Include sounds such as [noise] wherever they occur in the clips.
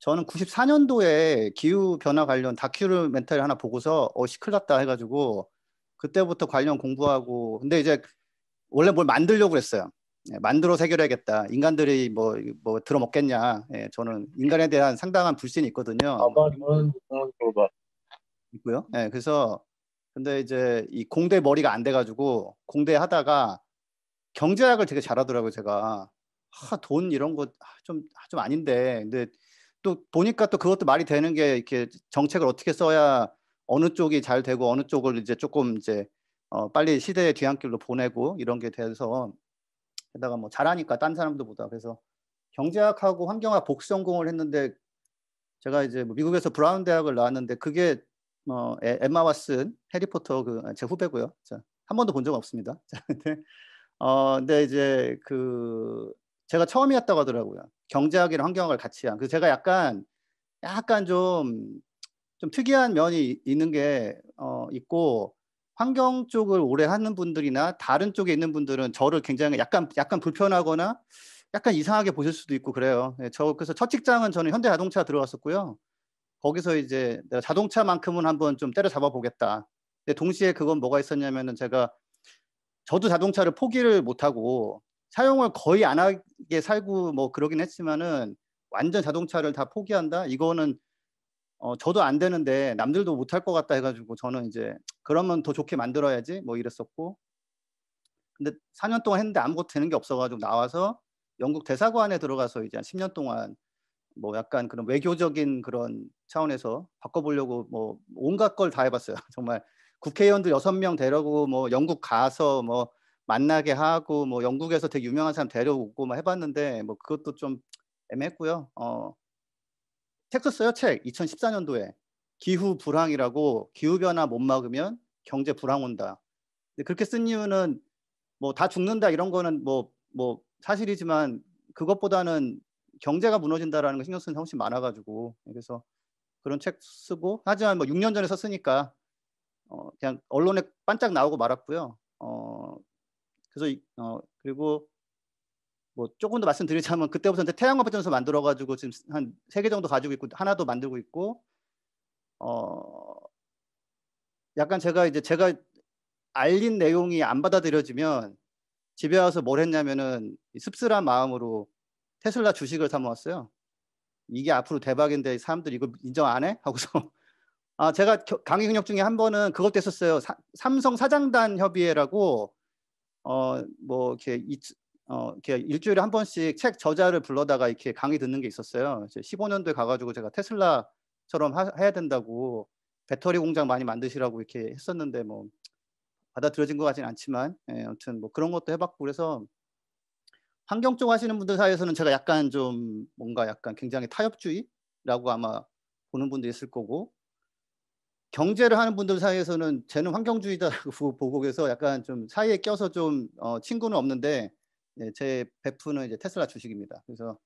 저는 94년도에 기후 변화 관련 다큐멘터리 하나 보고서 어 시클났다 해가지고 그때부터 관련 공부하고 근데 이제 원래 뭘 만들려고 그랬어요. 예, 만들어서 해결해야겠다. 인간들이 뭐, 뭐 들어먹겠냐. 예, 저는 인간에 대한 상당한 불신이 있거든요. 있고요. 예, 그래서 근데 이제 이 공대 머리가 안 돼가지고 공대 하다가 경제학을 되게 잘하더라고요. 제가 하, 돈 이런 거 좀좀 좀 아닌데 근데 또 보니까 또 그것도 말이 되는 게 이렇게 정책을 어떻게 써야 어느 쪽이 잘 되고 어느 쪽을 이제 조금 이제 어 빨리 시대의 뒤안길로 보내고 이런 게 돼서 게다가 뭐 잘하니까 딴 사람들보다 그래서 경제학하고 환경학 복수 전공을 했는데 제가 이제 뭐 미국에서 브라운 대학을 나왔는데 그게 어 엠마 왓슨 해리포터 그제 아, 후배고요. 자, 한 번도 본 적 없습니다. [laughs] 자, 근데 어 근데 이제 그 제가 처음이었다고 하더라고요. 경제학이랑 환경학을 같이 한. 그래서 제가 약간 약간 좀 좀 특이한 면이 있는 게 어, 있고 환경 쪽을 오래 하는 분들이나 다른 쪽에 있는 분들은 저를 굉장히 약간 약간 불편하거나 약간 이상하게 보실 수도 있고 그래요. 네, 저 그래서 첫 직장은 저는 현대자동차 들어갔었고요. 거기서 이제 내가 자동차만큼은 한번 좀 때려잡아 보겠다. 근데 동시에 그건 뭐가 있었냐면은 제가 저도 자동차를 포기를 못하고 사용을 거의 안 하게 살고 뭐 그러긴 했지만은 완전 자동차를 다 포기한다 이거는 어, 저도 안 되는데 남들도 못할 것 같다 해가지고 저는 이제 그러면 더 좋게 만들어야지 뭐 이랬었고 근데 4년 동안 했는데 아무것도 되는 게 없어가지고 나와서 영국 대사관에 들어가서 이제 한 10년 동안 뭐 약간 그런 외교적인 그런 차원에서 바꿔보려고 뭐 온갖 걸 다 해봤어요 [laughs] 정말 국회의원들 여섯 명 데려고 뭐 영국 가서 뭐 만나게 하고 뭐 영국에서 되게 유명한 사람 데려오고 막 해봤는데 뭐 그것도 좀 애매했고요. 어, 책 썼어요 책 2014년도에 기후 불황이라고 기후 변화 못 막으면 경제 불황 온다. 근데 그렇게 쓴 이유는 뭐 다 죽는다 이런 거는 뭐뭐 뭐 사실이지만 그것보다는 경제가 무너진다라는 거 신경 쓰는 사 훨씬 많아가지고 그래서 그런 책 쓰고 하지만 뭐 6년 전에 썼으니까 어 그냥 언론에 반짝 나오고 말았고요. 어 그래서 어 그리고 뭐 조금 더 말씀드리자면 [laughs] 그때부터 이제 태양광 발전소 만들어 가지고 지금 한세 개 정도 가지고 있고 하나 도 만들고 있고 어 약간 제가 이제 제가 알린 내용이 안 받아들여지면 집에 와서 뭘 했냐면은 씁쓸한 마음으로 테슬라 주식을 사 모았어요. 이게 앞으로 대박인데 사람들 이거 인정 안 해? 하고서 [laughs] 아 제가 강의 경력 중에 한 번은 그것도 했었어요. 사, 삼성 사장단 협의회라고 어뭐 이렇게 이, 어, 이렇게 일주일에 한 번씩 책 저자를 불러다가 이렇게 강의 듣는 게 있었어요. 이제 15년도에 가가지고 제가 테슬라처럼 하, 해야 된다고 배터리 공장 많이 만드시라고 이렇게 했었는데 뭐 받아들여진 것 같진 않지만 예, 아무튼 뭐 그런 것도 해봤고 그래서 환경 쪽 하시는 분들 사이에서는 제가 약간 좀 뭔가 약간 굉장히 타협주의라고 아마 보는 분도 있을 거고 경제를 하는 분들 사이에서는 쟤는 환경주의자라고 [laughs] 보고 그서 약간 좀 사이에 껴서 좀 어, 친구는 없는데 예, 제 베프는 이제 테슬라 주식입니다. 그래서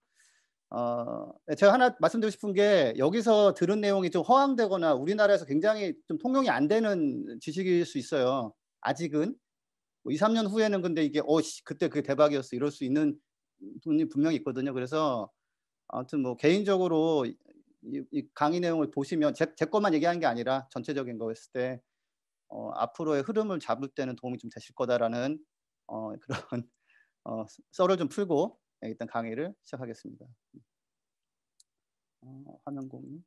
어, 예, 제가 하나 말씀드리고 싶은 게 여기서 들은 내용이 좀 허황되거나 우리나라에서 굉장히 좀 통용이 안 되는 지식일 수 있어요. 아직은 뭐 2, 3년 후에는 근데 이게 어 그때 그게 대박이었어 이럴 수 있는 분이 분명히 있거든요. 그래서 아무튼 뭐 개인적으로 이, 이 강의 내용을 보시면 제, 제 것만 얘기하는 게 아니라 전체적인 거였을 때 어, 앞으로의 흐름을 잡을 때는 도움이 좀 되실 거다라는 어, [laughs] 그런 어, 썰을 좀 풀고 일단 강의를 시작하겠습니다. 음. 어, 화면 공유.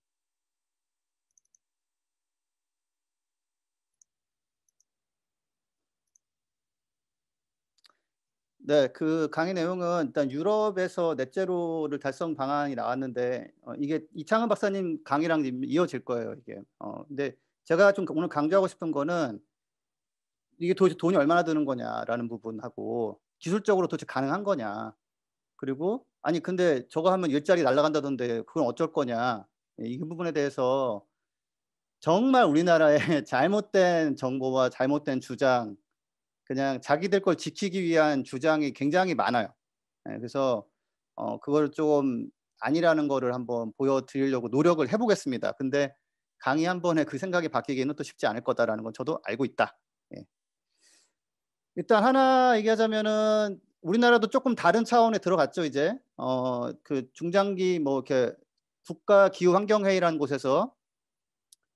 네, 그 강의 내용은 일단 유럽에서 넷제로를 달성 방안이 나왔는데 어, 이게 이창은 박사님 강의랑 이어질 거예요, 이게. 어, 근데 제가 좀 오늘 강조하고 싶은 거는 이게 도대체 돈이 얼마나 드는 거냐라는 부분하고 기술적으로 도대체 가능한 거냐. 그리고 아니 근데 저거 하면 일자리 날라간다던데 그건 어쩔 거냐. 예, 이 부분에 대해서 정말 우리나라의 [laughs] 잘못된 정보와 잘못된 주장 그냥 자기들 걸 지키기 위한 주장이 굉장히 많아요. 예, 그래서 어, 그걸 조 아니라는 거를 한번 보여드리려고 노력을 해보겠습니다. 근데 강의 한 번에 그 생각이 바뀌기는 또 쉽지 않을 거다라는 건 저도 알고 있다. 예. 일단 하나 얘기하자면은 우리나라도 조금 다른 차원에 들어갔죠 이제 어그 중장기 뭐 이렇게 국가 기후 환경 회의라는 곳에서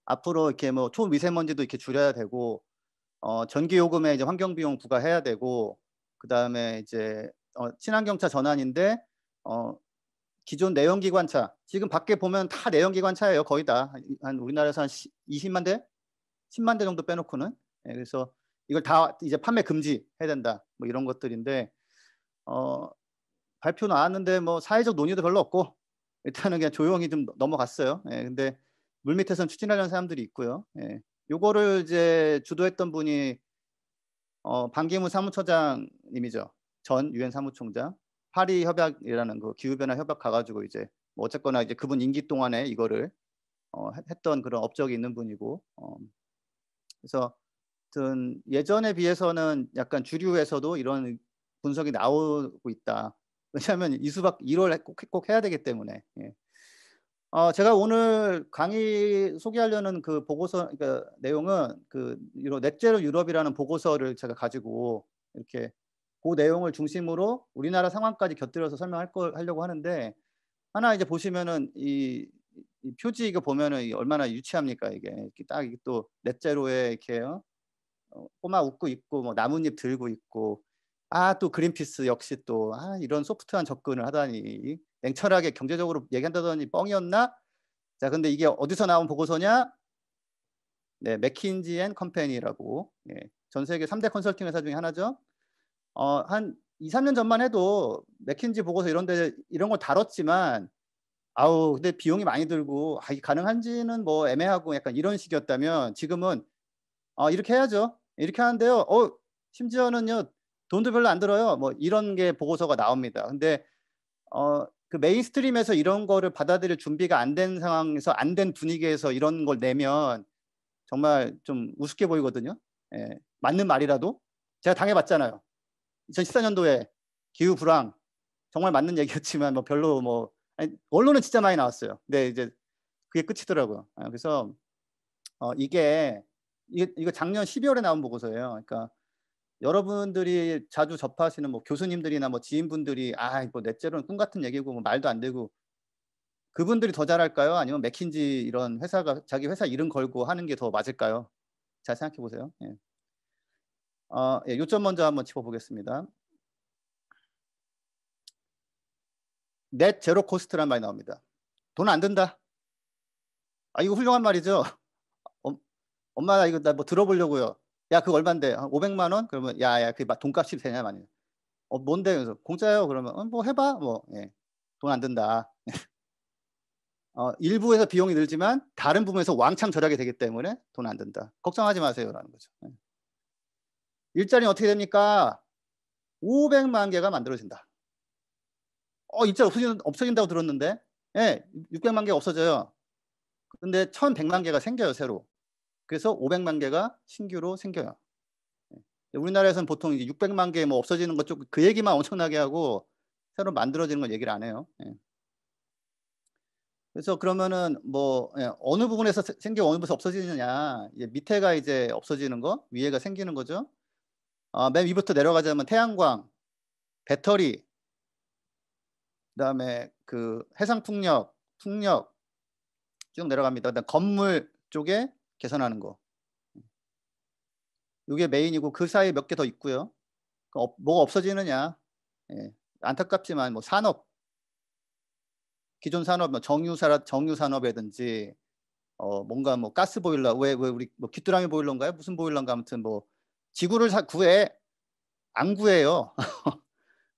앞으로 이렇게 뭐 초미세먼지도 이렇게 줄여야 되고 어, 전기 요금에 이제 환경 비용 부과해야 되고 그다음에 이제 어, 친환경차 전환인데 어, 기존 내연기관차 지금 밖에 보면 다 내연기관차예요 거의 다 한 우리나라에서 한 20만 대 10만 대 정도 빼놓고는 예, 그래서 이걸 다 이제 판매 금지해야 된다 뭐 이런 것들인데 어, 발표 나왔는데 뭐 사회적 논의도 별로 없고 일단은 그냥 조용히 좀 넘어갔어요 예, 근데 물밑에선 추진하려는 사람들이 있고요 예. 요거를 이제 주도했던 분이 어, 반기문 사무처장님이죠. 전 유엔 사무총장. 파리 협약이라는 그 기후 변화 협약 가가지고 이제 뭐 어쨌거나 이제 그분 임기 동안에 이거를 어, 했던 그런 업적이 있는 분이고 어, 그래서 하여튼 예전에 비해서는 약간 주류에서도 이런 분석이 나오고 있다. 왜냐하면 이수박 1월에 꼭, 꼭 해야 되기 때문에 예. 어, 제가 오늘 강의 소개하려는 그 보고서 그러니까 내용은 그 유럽 넷제로 유럽이라는 보고서를 제가 가지고 이렇게 그 내용을 중심으로 우리나라 상황까지 곁들여서 설명할 걸 하려고 하는데 하나 이제 보시면은 이, 이 표지 이거 보면은 얼마나 유치합니까 이게 이렇게 딱 이게 또 넷제로에 이렇게 어, 어, 꼬마 웃고 있고 뭐 나뭇잎 들고 있고 아 또 그린피스 역시 또 아 이런 소프트한 접근을 하다니 냉철하게 경제적으로 얘기한다더니 뻥이었나? 자, 근데 이게 어디서 나온 보고서냐? 네, 맥킨지 앤 컴퍼니라고 예, 전 세계 3대 컨설팅 회사 중에 하나죠. 어, 한 2, 3년 전만 해도 맥킨지 보고서 이런 데 이런 걸 다뤘지만 아우, 근데 비용이 많이 들고 아, 이 가능한지는 뭐 애매하고 약간 이런 식이었다면 지금은 어, 이렇게 해야죠. 이렇게 하는데요. 어, 심지어는요. 돈도 별로 안 들어요. 뭐 이런 게 보고서가 나옵니다. 근데 어, 그 메인스트림에서 이런 거를 받아들일 준비가 안 된 상황에서 안 된 분위기에서 이런 걸 내면 정말 좀 우습게 보이거든요. 예, 맞는 말이라도 제가 당해봤잖아요. 2014년도에 기후 불황 정말 맞는 얘기였지만 뭐 별로 뭐 아니, 언론은 진짜 많이 나왔어요. 근데 이제 그게 끝이더라고요. 아, 그래서 어, 이게 이게 이거 작년 12월에 나온 보고서예요. 그러니까 여러분들이 자주 접하시는 뭐 교수님들이나 뭐 지인분들이 아뭐 넷째로는 꿈 같은 얘기고 뭐 말도 안 되고 그분들이 더 잘할까요? 아니면 맥킨지 이런 회사가 자기 회사 이름 걸고 하는 게 더 맞을까요? 잘 생각해 보세요. 예. 어, 예, 요점 먼저 한번 짚어보겠습니다. 넷 제로 코스트란 말이 나옵니다. 돈 안 든다. 아 이거 훌륭한 말이죠. 엄마 이거 나 뭐 들어보려고요. 야, 그거 얼마인데? 한 500만 원? 그러면 야, 야, 그 돈값이 되냐, 많이. 어, 뭔데? 그래서 공짜요. 그러면 어, 뭐 해봐. 뭐, 예. 돈 안 든다. [laughs] 어, 일부에서 비용이 늘지만 다른 부분에서 왕창 절약이 되기 때문에 돈 안 든다. 걱정하지 마세요라는 거죠. 예. 일자리 어떻게 됩니까? 500만 개가 만들어진다. 어, 일자리 없어진, 없어진다고 들었는데, 예, 600만 개가 없어져요. 근데 1,100만 개가 생겨요, 새로. 그래서 500만 개가 신규로 생겨요. 예. 우리나라에서는 보통 600만 개 뭐 없어지는 것 쪽 그 얘기만 엄청나게 하고 새로 만들어지는 걸 얘기를 안 해요. 예. 그래서 그러면은 뭐 예, 어느 부분에서 생겨 어느 부분에서 없어지느냐 밑에가 이제 없어지는 거 위에가 생기는 거죠. 아, 맨 위부터 내려가자면 태양광, 배터리, 그다음에 그 해상 풍력, 풍력 쭉 내려갑니다. 그다음 건물 쪽에 개선하는 거. 이게 메인이고 그 사이에 몇 개 더 있고요. 그 뭐가 없어지느냐. 예, 안타깝지만 뭐 산업, 기존 산업, 뭐 정유사, 정유산업이라든지 어, 뭔가 뭐 가스 보일러, 왜, 왜 우리 뭐 귀뚜라미 보일러인가요? 무슨 보일러인가 아무튼 뭐 지구를 사, 구해, 안 구해요. [laughs]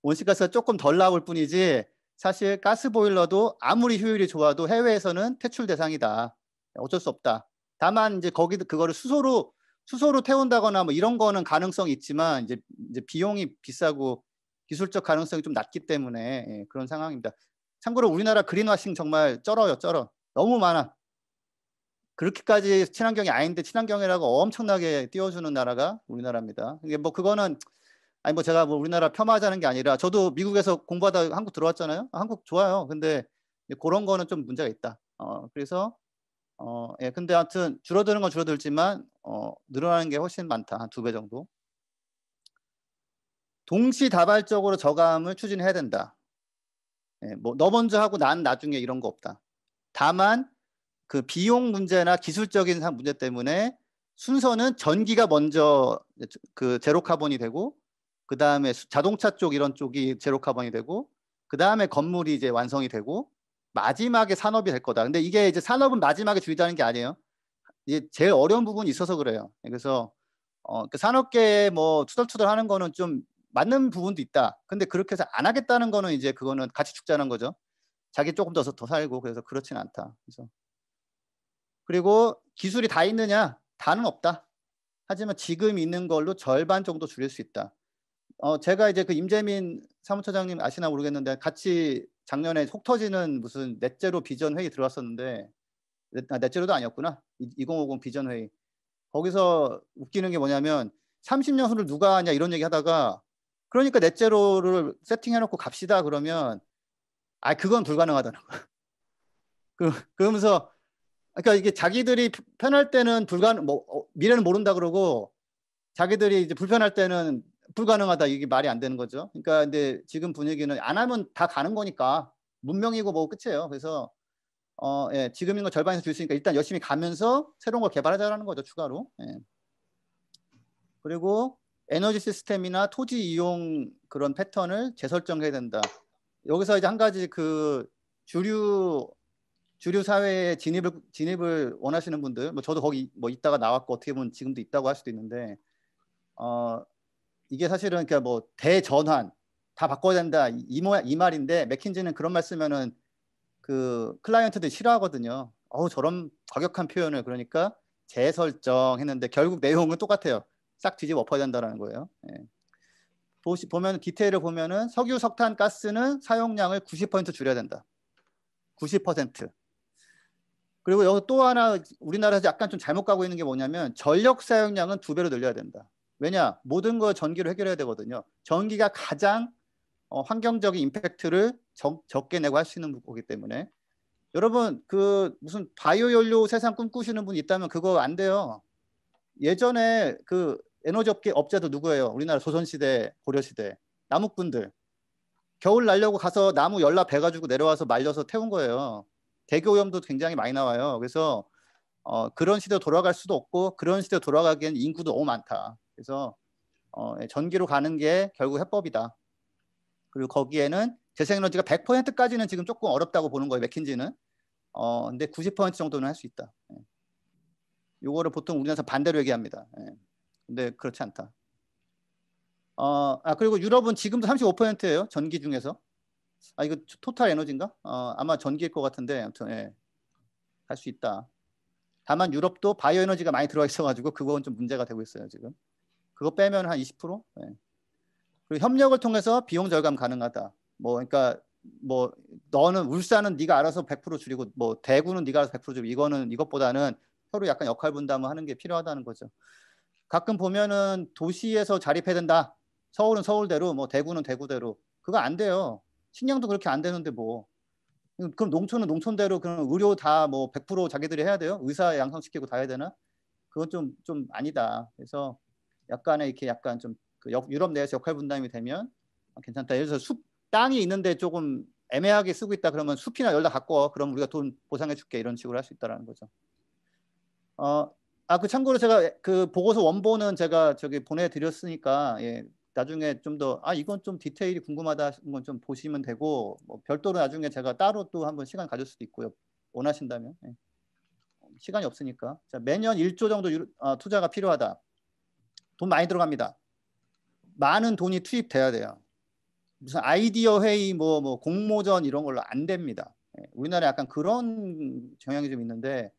온실가스가 조금 덜 나올 뿐이지 사실 가스 보일러도 아무리 효율이 좋아도 해외에서는 퇴출 대상이다. 어쩔 수 없다. 다만 이제 거기 그거를 수소로 수소로 태운다거나 뭐 이런 거는 가능성이 있지만 이제, 이제 비용이 비싸고 기술적 가능성이 좀 낮기 때문에 예, 그런 상황입니다. 참고로 우리나라 그린워싱 정말 쩔어요, 쩔어. 너무 많아. 그렇게까지 친환경이 아닌데 친환경이라고 엄청나게 띄워주는 나라가 우리나라입니다. 이게 뭐 그거는 아니 뭐 제가 뭐 우리나라 폄하하자는 게 아니라 저도 미국에서 공부하다 한국 들어왔잖아요. 한국 좋아요. 근데 그런 거는 좀 문제가 있다. 어, 그래서 어, 예, 근데 하여튼 줄어드는 건 줄어들지만 어, 늘어나는 게 훨씬 많다. 한 두 배 정도. 동시다발적으로 저감을 추진해야 된다. 예, 뭐너 먼저 하고 난 나중에 이런 거 없다. 다만 그 비용 문제나 기술적인 문제 때문에 순서는 전기가 먼저 그 제로 카본이 되고 그 다음에 자동차 쪽 이런 쪽이 제로 카본이 되고 그 다음에 건물이 이제 완성이 되고 마지막에 산업이 될 거다. 근데 이게 이제 산업은 마지막에 주이다는게 아니에요. 이게 제일 어려운 부분이 있어서 그래요. 그래서 어, 그 산업계에 뭐 투덜투덜 하는 거는 좀 맞는 부분도 있다. 근데 그렇게 해서 안 하겠다는 거는 이제 그거는 같이 죽자는 거죠. 자기 조금 더, 더 살고 그래서 그렇진 않다. 그래서 그리고 기술이 다 있느냐? 다는 없다. 하지만 지금 있는 걸로 절반 정도 줄일 수 있다. 어, 제가 이제 그 임재민 사무처장님 아시나 모르겠는데 같이 작년에 속 터지는 무슨 넷째로 비전 회의 들어왔었는데 아, 넷째로도 아니었구나. 2050 비전 회의. 거기서 웃기는 게 뭐냐면 30년 후를 누가 하냐 이런 얘기 하다가 그러니까 넷째로를 세팅해놓고 갑시다 그러면 아 그건 불가능하다는 거야. [laughs] 그, 그러면서 그러니까 이게 자기들이 편할 때는 불가능 뭐 어, 미래는 모른다 그러고 자기들이 이제 불편할 때는 불가능하다 이게 말이 안 되는 거죠. 그러니까 근데 지금 분위기는 안 하면 다 가는 거니까 문명이고 뭐 끝이에요. 그래서 어, 예, 지금 있는 거 절반에서 줄 수 있으니까 일단 열심히 가면서 새로운 걸 개발하자라는 거죠 추가로. 예. 그리고 에너지 시스템이나 토지 이용 그런 패턴을 재설정해야 된다. 여기서 이제 한 가지 그 주류 주류 사회에 진입을 진입을 원하시는 분들, 뭐 저도 거기 뭐 있다가 나왔고 어떻게 보면 지금도 있다고 할 수도 있는데 어 이게 사실은 그러니까 뭐 대전환 다 바꿔야 된다 이, 모, 이 말인데 맥킨지는 그런 말씀면은그 클라이언트들이 싫어하거든요. 어우 저런 과격한 표현을 그러니까 재설정했는데 결국 내용은 똑같아요. 싹 뒤집어 엎어야 된다라는 거예요. 예. 보시, 보면 디테일을 보면은 석유, 석탄, 가스는 사용량을 90% 줄여야 된다. 90%. 그리고 여기 또 하나 우리나라에서 약간 좀 잘못 가고 있는 게 뭐냐면 전력 사용량은 두 배로 늘려야 된다. 왜냐 모든 거 전기로 해결해야 되거든요. 전기가 가장 어, 환경적인 임팩트를 적, 적게 내고 할 수 있는 거기 때문에 여러분 그 무슨 바이오 연료 세상 꿈꾸시는 분 있다면 그거 안 돼요. 예전에 그 에너지 업계 업자도 누구예요? 우리나라 조선시대, 고려시대 나무꾼들 겨울 날려고 가서 나무 열라 베가지고 내려와서 말려서 태운 거예요. 대기 오염도 굉장히 많이 나와요. 그래서 어, 그런 시대 돌아갈 수도 없고 그런 시대 돌아가기엔 인구도 너무 많다. 그래서 어, 예, 전기로 가는 게 결국 해법이다. 그리고 거기에는 재생에너지가 100%까지는 지금 조금 어렵다고 보는 거예요. 맥킨지는. 어, 근데 90% 정도는 할 수 있다. 예. 요거를 보통 우리나라에서 반대로 얘기합니다. 예. 근데 그렇지 않다. 어, 아 그리고 유럽은 지금도 35%예요. 전기 중에서. 아 이거 토탈 에너지인가? 어, 아마 전기일 것 같은데 아무튼 예. 할 수 있다. 다만 유럽도 바이오 에너지가 많이 들어가 있어가지고 그건 좀 문제가 되고 있어요 지금. 그거 빼면 한 20%? 네. 그리고 협력을 통해서 비용 절감 가능하다. 뭐 그러니까 뭐 너는 울산은 네가 알아서 100% 줄이고 뭐 대구는 네가 알아서 100% 줄이고 이거는 이것보다는 서로 약간 역할 분담을 하는 게 필요하다는 거죠. 가끔 보면은 도시에서 자립해야 된다. 서울은 서울대로 뭐 대구는 대구대로 그거 안 돼요. 식량도 그렇게 안 되는데 뭐 그럼 농촌은 농촌대로 그럼 의료 다 뭐 100% 자기들이 해야 돼요? 의사 양성시키고 다 해야 되나? 그건 좀 좀 아니다. 그래서 약간의 이렇게 약간 좀그 유럽 내에서 역할 분담이 되면 아, 괜찮다. 예를 들어서 숲 땅이 있는데 조금 애매하게 쓰고 있다 그러면 숲이나 열다 갖고 와. 그럼 우리가 돈 보상해 줄게 이런 식으로 할 수 있다라는 거죠. 어, 아그 참고로 제가 그 보고서 원본은 제가 저기 보내드렸으니까 예, 나중에 좀 더 아 이건 좀 디테일이 궁금하다 하시는 건 좀 보시면 되고 뭐 별도로 나중에 제가 따로 또 한번 시간 가질 수도 있고요 원하신다면 예. 시간이 없으니까 자, 매년 1조 정도 유로, 아, 투자가 필요하다 돈 많이 들어갑니다. 많은 돈이 투입돼야 돼요. 무슨 아이디어 회의, 뭐, 뭐 공모전 이런 걸로 안 됩니다. 예, 우리나라에 약간 그런 경향이 좀 있는데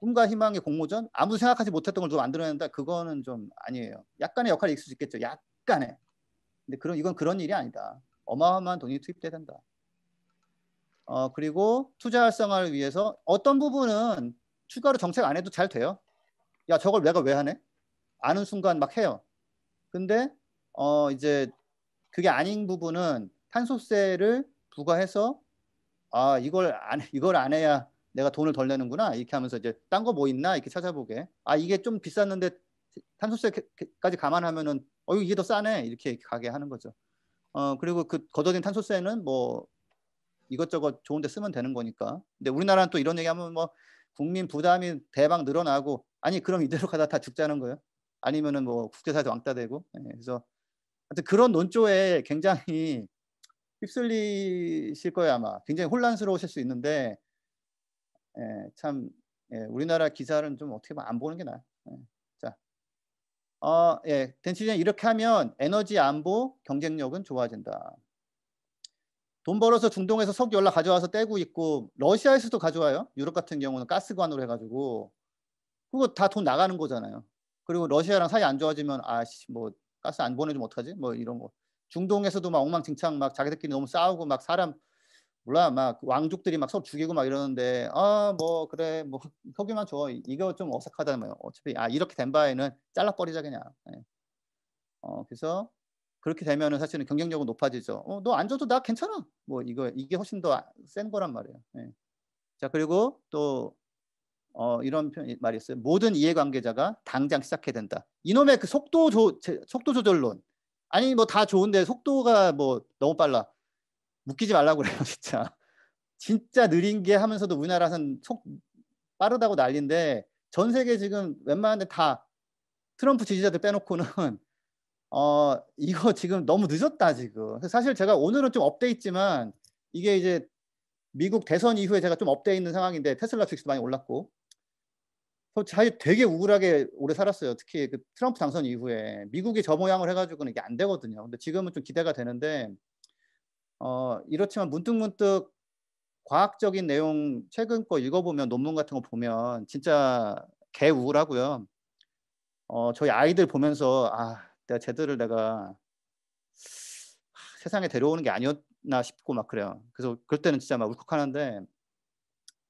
꿈과 희망의 공모전 아무도 생각하지 못했던 걸좀 만들어낸다 그거는 좀 아니에요. 약간의 역할이 있을 수 있겠죠. 약간의. 근데 그런 이건 그런 일이 아니다. 어마어마한 돈이 투입돼야 된다. 어 그리고 투자 활성화를 위해서 어떤 부분은 추가로 정책 안 해도 잘 돼요. 야 저걸 내가 왜 하네? 아는 순간 막 해요. 근데 어 이제 그게 아닌 부분은 탄소세를 부과해서 아 이걸 안 이걸 안 해야 내가 돈을 덜 내는구나 이렇게 하면서 이제 딴 거 뭐 있나 이렇게 찾아보게 아 이게 좀 비쌌는데 탄소세까지 감안하면은 어 이게 더 싸네 이렇게 가게 하는 거죠. 어 그리고 그거둬진 탄소세는 뭐 이것저것 좋은데 쓰면 되는 거니까. 근데 우리나라는 또 이런 얘기하면 뭐 국민 부담이 대박 늘어나고 아니 그럼 이대로 가다 다 죽자는 거예요. 아니면은 뭐 국제사에서 왕따 되고 예, 그래서 하여튼 그런 논조에 굉장히 휩쓸리실 거예요 아마 굉장히 혼란스러우실 수 있는데 예, 참 예, 우리나라 기사는 좀 어떻게 보면 안 보는 게 나아요 예, 자, 어, 예, 덴치전 이렇게 하면 에너지 안보 경쟁력은 좋아진다 돈 벌어서 중동에서 석유 연락 가져와서 떼고 있고 러시아에서도 가져와요 유럽 같은 경우는 가스관으로 해가지고 그거 다 돈 나가는 거잖아요 그리고 러시아랑 사이 안 좋아지면 아씨 뭐 가스 안 보내주면 어떡하지? 뭐 이런 거. 중동에서도 막 엉망진창 막 자기들끼리 너무 싸우고 막 사람 몰라 막 왕족들이 막 서로 죽이고 막 이러는데 아 뭐 그래 뭐허기만줘 [laughs] 이거 좀 어색하다 는 뭐, 거예요 어차피 아 이렇게 된 바에는 잘라버리자 그냥 네. 어 그래서 그렇게 되면은 사실은 경쟁력은 높아지죠 어너 안 줘도 나 괜찮아 뭐 이거 이게 훨씬 더 센 거란 말이에요 네. 자 그리고 또 어, 이런 표현 말이 있어요. 모든 이해관계자가 당장 시작해야 된다. 이놈의 그 속도 조 속도 조절론. 아니 뭐 다 좋은데 속도가 뭐 너무 빨라. 묶이지 말라고 그래요, [laughs] 진짜. 진짜 느린 게 하면서도 우리나라선 속 빠르다고 난리인데 전 세계 지금 웬만한데 다 트럼프 지지자들 빼놓고는 [laughs] 어 이거 지금 너무 늦었다 지금. 사실 제가 오늘은 좀 업돼 있지만 이게 이제 미국 대선 이후에 제가 좀 업돼 있는 상황인데 테슬라 주식도 많이 올랐고 사실 되게 우울하게 오래 살았어요. 특히 그 트럼프 당선 이후에 미국이 저 모양을 해가지고는 이게 안 되거든요. 근데 지금은 좀 기대가 되는데 어, 이렇지만 문득문득 과학적인 내용 최근 거 읽어보면 논문 같은 거 보면 진짜 개 우울하고요. 어, 저희 아이들 보면서 아 내가 제들을 내가 세상에 데려오는 게 아니었나 싶고 막 그래요. 그래서 그럴 때는 진짜 막 울컥하는데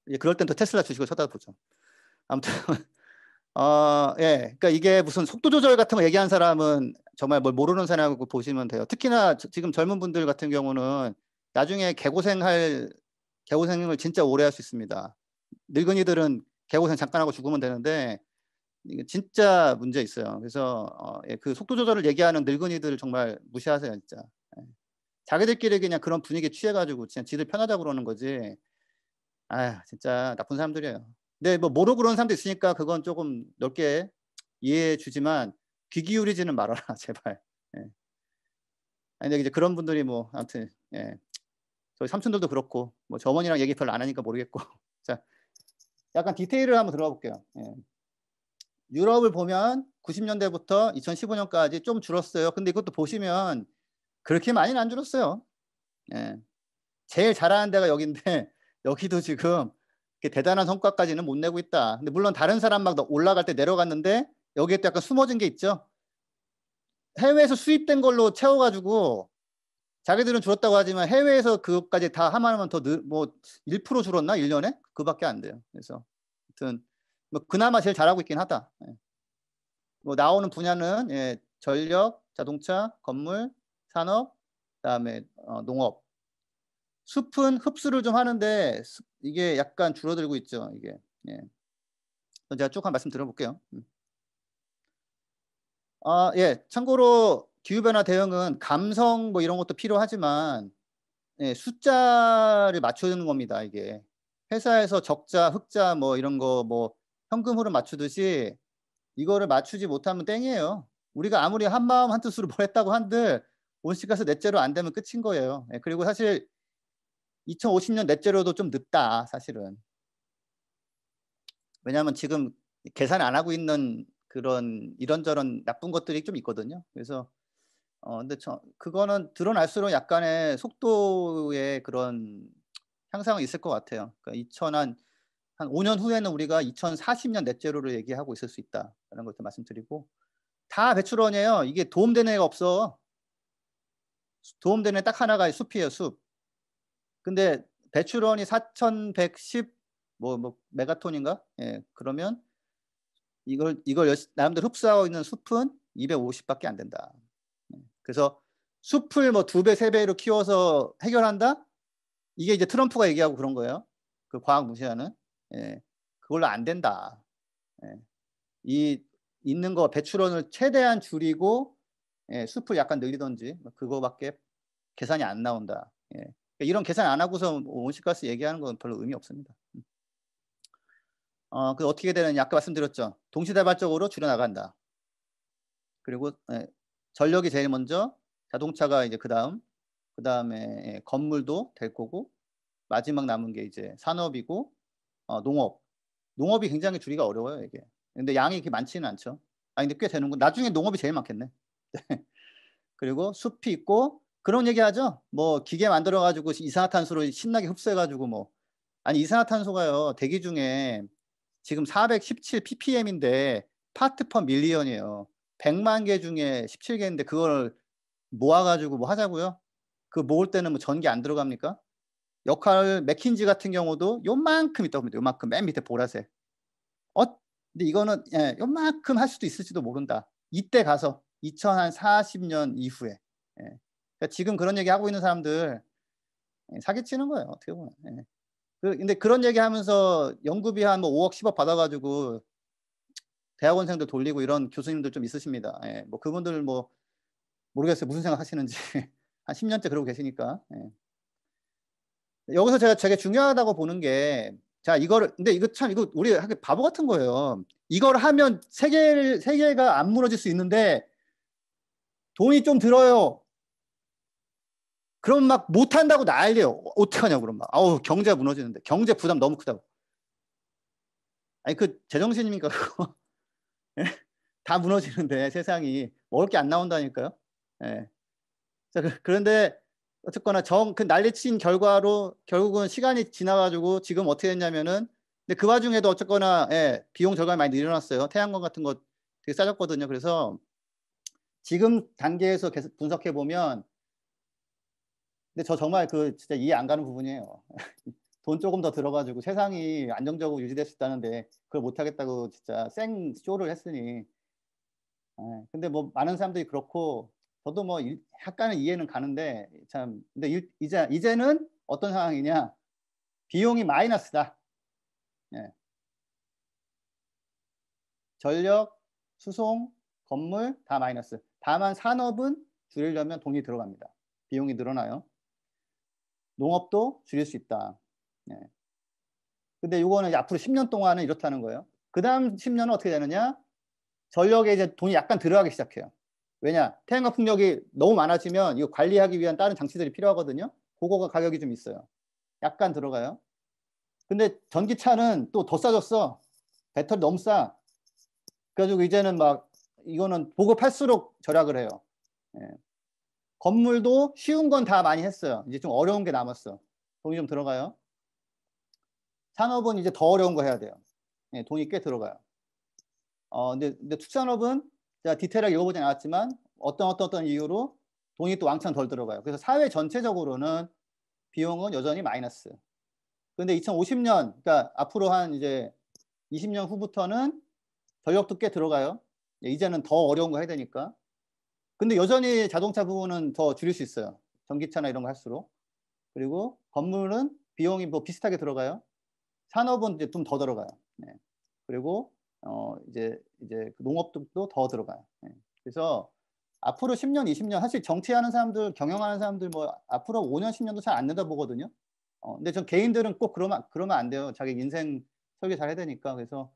이제 그럴 땐또 테슬라 주식을 쳐다보죠. 아무튼 [laughs] 어, 예. 그러니까 이게 무슨 속도 조절 같은 거 얘기한 사람은 정말 뭘 모르는 사람이라고 보시면 돼요. 특히나 저, 지금 젊은 분들 같은 경우는 나중에 개고생할 개고생을 진짜 오래 할 수 있습니다. 늙은이들은 개고생 잠깐 하고 죽으면 되는데 이게 진짜 문제 있어요. 그래서 어, 예, 그 속도 조절을 얘기하는 늙은이들 을 정말 무시하세요, 진짜. 예. 자기들끼리 그냥 그런 분위기에 취해가지고 그냥 지들 편하다고 그러는 거지. 아, 진짜 나쁜 사람들이에요. 근데 네, 뭐 모르고 그런 사람도 있으니까 그건 조금 넓게 이해해 주지만 귀 기울이지는 말아라 [laughs] 제발. 예. 아니 근데 이제 그런 분들이 뭐 아무튼 예. 저희 삼촌들도 그렇고 뭐 점원이랑 얘기 별로 안 하니까 모르겠고 [laughs] 자 약간 디테일을 한번 들어가 볼게요. 예. 유럽을 보면 90년대부터 2015년까지 좀 줄었어요. 근데 이것도 보시면 그렇게 많이는 안 줄었어요. 예. 제일 잘하는 데가 여기인데 [laughs] 여기도 지금 그 대단한 성과까지는 못 내고 있다. 근데 물론 다른 사람 막 올라갈 때 내려갔는데 여기에 또 약간 숨어진 게 있죠. 해외에서 수입된 걸로 채워가지고 자기들은 줄었다고 하지만 해외에서 그것까지 다 하면 더뭐 1% 줄었나 1년에 그밖에 안 돼요. 그래서 아무튼 뭐 그나마 제일 잘하고 있긴 하다. 예. 뭐 나오는 분야는 예, 전력, 자동차, 건물, 산업, 그다음에 어, 농업 숲은 흡수를 좀 하는데 이게 약간 줄어들고 있죠. 이게 예. 제가 조금 말씀 들어볼게요. 음. 아, 예. 참고로 기후변화 대응은 감성 뭐 이런 것도 필요하지만 예, 숫자를 맞추는 겁니다. 이게 회사에서 적자, 흑자 뭐 이런 거 뭐 현금 흐름 맞추듯이 이거를 맞추지 못하면 땡이에요. 우리가 아무리 한 마음 한 뜻으로 뭘 했다고 한들 온실가스 넷째로 안 되면 끝인 거예요. 예, 그리고 사실 2050년 넷째로도 좀 늦다 사실은. 왜냐하면 지금 계산 안 하고 있는 그런 이런저런 나쁜 것들이 좀 있거든요. 그래서 어 근데 저 그거는 드러날수록 약간의 속도의 그런 향상은 있을 것 같아요. 그러니까 2000 한 한 5년 후에는 우리가 2040년 넷제로를 얘기하고 있을 수 있다라는 것도 말씀드리고 다 배출원이에요. 이게 도움되는 애가 없어. 도움되는 애 딱 하나가 숲이에요. 숲. 근데 배출원이 4,110 뭐, 뭐 메가톤인가? 예, 그러면 이걸 이걸 나름대로 흡수하고 있는 숲은 250밖에 안 된다. 예, 그래서 숲을 뭐 두 배, 세 배로 키워서 해결한다? 이게 이제 트럼프가 얘기하고 그런 거예요. 그 과학 무시하는. 예, 그걸로 안 된다. 예, 이 있는 거 배출원을 최대한 줄이고 예, 숲을 약간 늘리던지 뭐 그거밖에 계산이 안 나온다. 예. 그러니까 이런 계산 안 하고서 온실가스 얘기하는 건 별로 의미 없습니다. 음. 어, 그 어떻게 되느냐 아까 말씀드렸죠. 동시다발적으로 줄여나간다. 그리고 예, 전력이 제일 먼저 자동차가 이제 그 다음 그 다음에 예, 건물도 될 거고 마지막 남은 게 이제 산업이고 어, 농업 농업이 굉장히 줄이가 어려워요 이게 근데 양이 이렇게 많지는 않죠 아 근데 꽤 되는군 나중에 농업이 제일 많겠네 [laughs] 네. 그리고 숲이 있고 그런 얘기하죠. 뭐 기계 만들어가지고 이산화탄소를 신나게 흡수해가지고 뭐 아니 이산화탄소가요 대기 중에 지금 417 ppm인데 파트 퍼 밀리언이에요. 100만 개 중에 17개인데 그걸 모아가지고 뭐 하자고요? 그 모을 때는 뭐 전기 안 들어갑니까? 역할 맥킨지 같은 경우도 요만큼 있다고 합니다. 요만큼 맨 밑에 보라색. 어, 근데 이거는 예, 요만큼 할 수도 있을지도 모른다. 이때 가서 2040년 이후에 예. 그러니까 지금 그런 얘기 하고 있는 사람들 예, 사기치는 거예요 어떻게 보면. 예. 그, 근데 그런 얘기하면서 연구비 한뭐 5억 10억 받아가지고 대학원생들 돌리고 이런 교수님들 좀 있으십니다. 예. 뭐 그분들 뭐 모르겠어요 무슨 생각하시는지 [laughs] 한 10년째 그러고 계시니까. 예. 여기서 제가 되게 중요하다고 보는 게자 이거를 근데 이거 참 이거 우리 학교 바보 같은 거예요. 이걸 하면 세계 를 세계가 안 무너질 수 있는데 돈이 좀 들어요. 그럼 막 못한다고 난리요어떡하냐 그럼 막. 아우 경제 무너지는데. 경제 부담 너무 크다고. 아니 그 제정신입니까 그거. [laughs] 예? 다 무너지는데 세상이 먹을 게 안 나온다니까요. 예. 자, 그, 런데 어쨌거나 정그 난리친 결과로 결국은 시간이 지나가지고 지금 어떻게 됐냐면은 근데 그 와중에도 어쨌거나 예, 비용 절감이 많이 늘어났어요. 태양광 같은 거 되게 싸졌거든요. 그래서 지금 단계에서 계속 분석해 보면 근데 저 정말 그 진짜 이해 안 가는 부분이에요. [laughs] 돈 조금 더 들어가지고 세상이 안정적으로 유지될 수 있다는데 그걸 못하겠다고 진짜 생 쇼를 했으니. 예, 근데 뭐 많은 사람들이 그렇고 저도 뭐 약간은 이해는 가는데 참 근데 이제 이제는 어떤 상황이냐 비용이 마이너스다. 예. 전력, 수송, 건물 다 마이너스. 다만 산업은 줄이려면 돈이 들어갑니다. 비용이 늘어나요. 농업도 줄일 수 있다. 네. 근데 이거는 앞으로 10년 동안은 이렇다는 거예요. 그 다음 10년은 어떻게 되느냐? 전력에 이제 돈이 약간 들어가기 시작해요. 왜냐? 태양광 풍력이 너무 많아지면 이거 관리하기 위한 다른 장치들이 필요하거든요. 그거가 가격이 좀 있어요. 약간 들어가요. 근데 전기차는 또 더 싸졌어. 배터리 너무 싸. 그래가지고 이제는 막 이거는 보급할수록 절약을 해요. 예. 건물도 쉬운 건 다 많이 했어요. 이제 좀 어려운 게 남았어. 돈이 좀 들어가요. 산업은 이제 더 어려운 거 해야 돼요. 네, 돈이 꽤 들어가요. 어, 근데, 근데 투산업은 제가 디테일하게 읽어보지 않았지만 어떤 어떤 어떤 이유로 돈이 또 왕창 덜 들어가요. 그래서 사회 전체적으로는 비용은 여전히 마이너스. 근데 2050년, 그러니까 앞으로 한 이제 20년 후부터는 전력도 꽤 들어가요. 예, 이제는 더 어려운 거 해야 되니까. 근데 여전히 자동차 부분은 더 줄일 수 있어요. 전기차나 이런 거 할수록. 그리고 건물은 비용이 뭐 비슷하게 들어가요. 산업은 이제 좀 더 들어가요. 네. 그리고 어 이제 이제 그 농업도 더 들어가요. 네. 그래서 앞으로 10년, 20년 사실 정치하는 사람들, 경영하는 사람들 뭐 앞으로 5년, 10년도 잘 안 내다보거든요. 어, 근데 전 개인들은 꼭 그러면 그러면 안 돼요. 자기 인생 설계 잘 해야 되니까. 그래서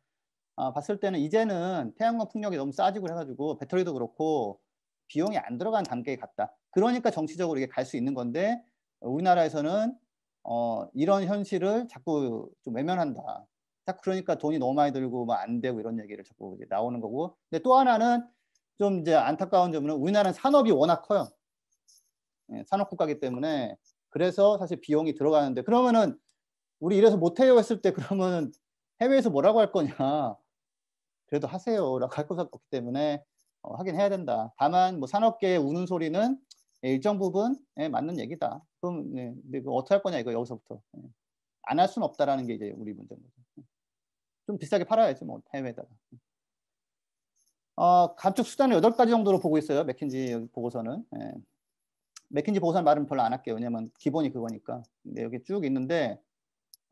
아, 봤을 때는 이제는 태양광 풍력이 너무 싸지고 해가지고 배터리도 그렇고 비용이 안 들어간 단계에 갔다. 그러니까 정치적으로 이게 갈 수 있는 건데 우리나라에서는 어, 이런 현실을 자꾸 좀 외면한다. 딱 그러니까 돈이 너무 많이 들고 막안 되고 이런 얘기를 자꾸 이제 나오는 거고. 근데 또 하나는 좀 이제 안타까운 점은 우리나라는 산업이 워낙 커요. 예, 산업국가기 때문에 그래서 사실 비용이 들어가는데 그러면은 우리 이래서 못해요 했을 때 그러면은 해외에서 뭐라고 할 거냐 그래도 하세요라고 할 것 같기 때문에 어, 하긴 해야 된다. 다만 뭐 산업계의 우는 소리는 예, 일정 부분 에 맞는 얘기다. 그럼 네, 근데 그 어떻게 할 거냐 이거 여기서부터 예. 안할 수는 없다라는 게 이제 우리 문제인 거죠. 예. 좀 비싸게 팔아야지 뭐 해외에다가. 어, 감축 수단을 여덟 가지 정도로 보고 있어요. 맥킨지 보고서는. 예. 맥킨지 보고서는 말은 별로 안 할게요. 왜냐면 기본이 그거니까. 근데 여기 쭉 있는데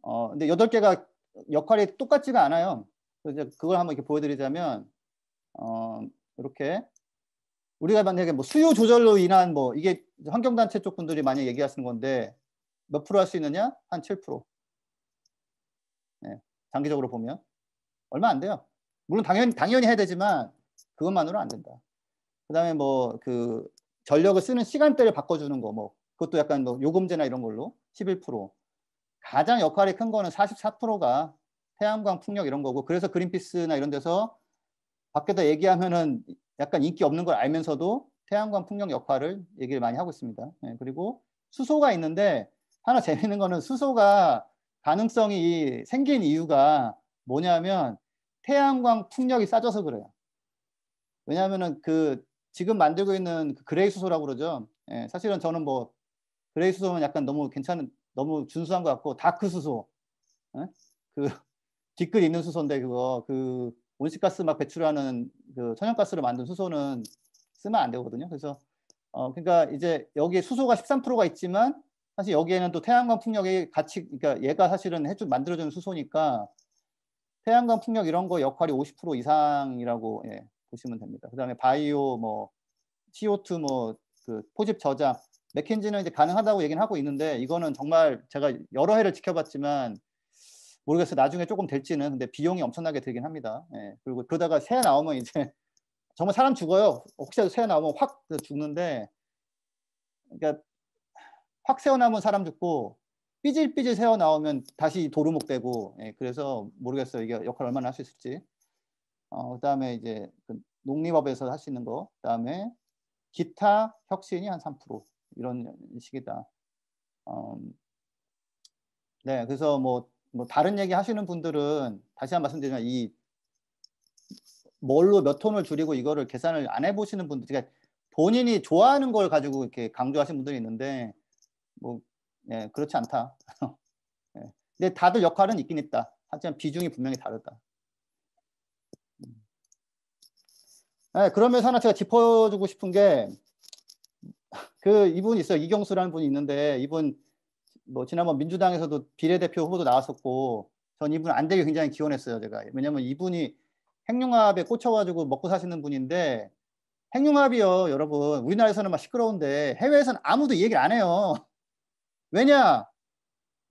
어, 근데 여덟 개가 역할이 똑같지가 않아요. 그래서 이제 그걸 한번 이렇게 보여드리자면 어, 이렇게 우리가 만약에 뭐 수요 조절로 인한 뭐 이게 환경단체 쪽 분들이 많이 얘기하시는 건데 몇 프로 할 수 있느냐? 한 7%. 네, 장기적으로 보면 얼마 안 돼요. 물론 당연히 당연히 해야 되지만 그것만으로 안 된다. 그다음에 뭐 그 전력을 쓰는 시간대를 바꿔주는 거 뭐 그것도 약간 뭐 요금제나 이런 걸로 11% 가장 역할이 큰 거는 44%가 태양광 풍력 이런 거고 그래서 그린피스나 이런 데서 밖에다 얘기하면은 약간 인기 없는 걸 알면서도 태양광 풍력 역할을 얘기를 많이 하고 있습니다. 네, 그리고 수소가 있는데 하나 [laughs] 재밌는 거는 수소가 가능성이 생긴 이유가 뭐냐면 태양광 풍력이 싸져서 그래요. 왜냐하면은 그 지금 만들고 있는 그 그레이 수소라고 그러죠. 예, 사실은 저는 뭐 그레이 수소는 약간 너무 괜찮은 너무 준수한 것 같고 다크 수소, 예? 그 [laughs] 뒤끝 있는 수소인데 그거 그 온실가스 막 배출하는 그천연가스를 만든 수소는 쓰면 안 되거든요. 그래서 어 그러니까 이제 여기에 수소가 13%가 있지만 사실 여기에는 또 태양광 풍력이 같이 그러니까 얘가 사실은 해주 만들어주는 수소니까 태양광 풍력 이런 거 역할이 50% 이상이라고 예, 보시면 됩니다. 그다음에 바이오 뭐 CO2 뭐그 포집 저장 맥킨지는 이제 가능하다고 얘기는 하고 있는데 이거는 정말 제가 여러 해를 지켜봤지만 모르겠어요. 나중에 조금 될지는 근데 비용이 엄청나게 들긴 합니다. 예. 그리고 그러다가 새 나오면 이제 [laughs] 정말 사람 죽어요. 혹시라도 새 나오면 확 그 죽는데 그러니까 확 새어나오면 사람 죽고 삐질삐질 새어 나오면 다시 도루묵 되고 예. 그래서 모르겠어요. 이게 역할 얼마나 할 수 있을지. 어, 그다음에 이제 그 농림업에서 하시는 거, 그다음에 기타 혁신이 한 3% 이런 식이다. 어, 네, 그래서 뭐뭐 다른 얘기 하시는 분들은 다시 한 번 말씀드리면 이 뭘로 몇 톤을 줄이고 이거를 계산을 안 해보시는 분들, 그러니까 본인이 좋아하는 걸 가지고 이렇게 강조하시는 분들이 있는데 뭐 예, 그렇지 않다. [laughs] 예. 근데 다들 역할은 있긴 있다. 하지만 비중이 분명히 다르다. 네, 음. 예, 그러면서 하나 제가 짚어주고 싶은 게 그 이분이 있어요. 이경수라는 분이 있는데 이분 뭐 지난번 민주당에서도 비례대표 후보도 나왔었고 전 이분 안되게 굉장히 기원했어요 제가 왜냐면 이분이 핵융합에 꽂혀가지고 먹고 사시는 분인데 핵융합이요 여러분 우리나라에서는 막 시끄러운데 해외에서는 아무도 얘기를 안 해요 왜냐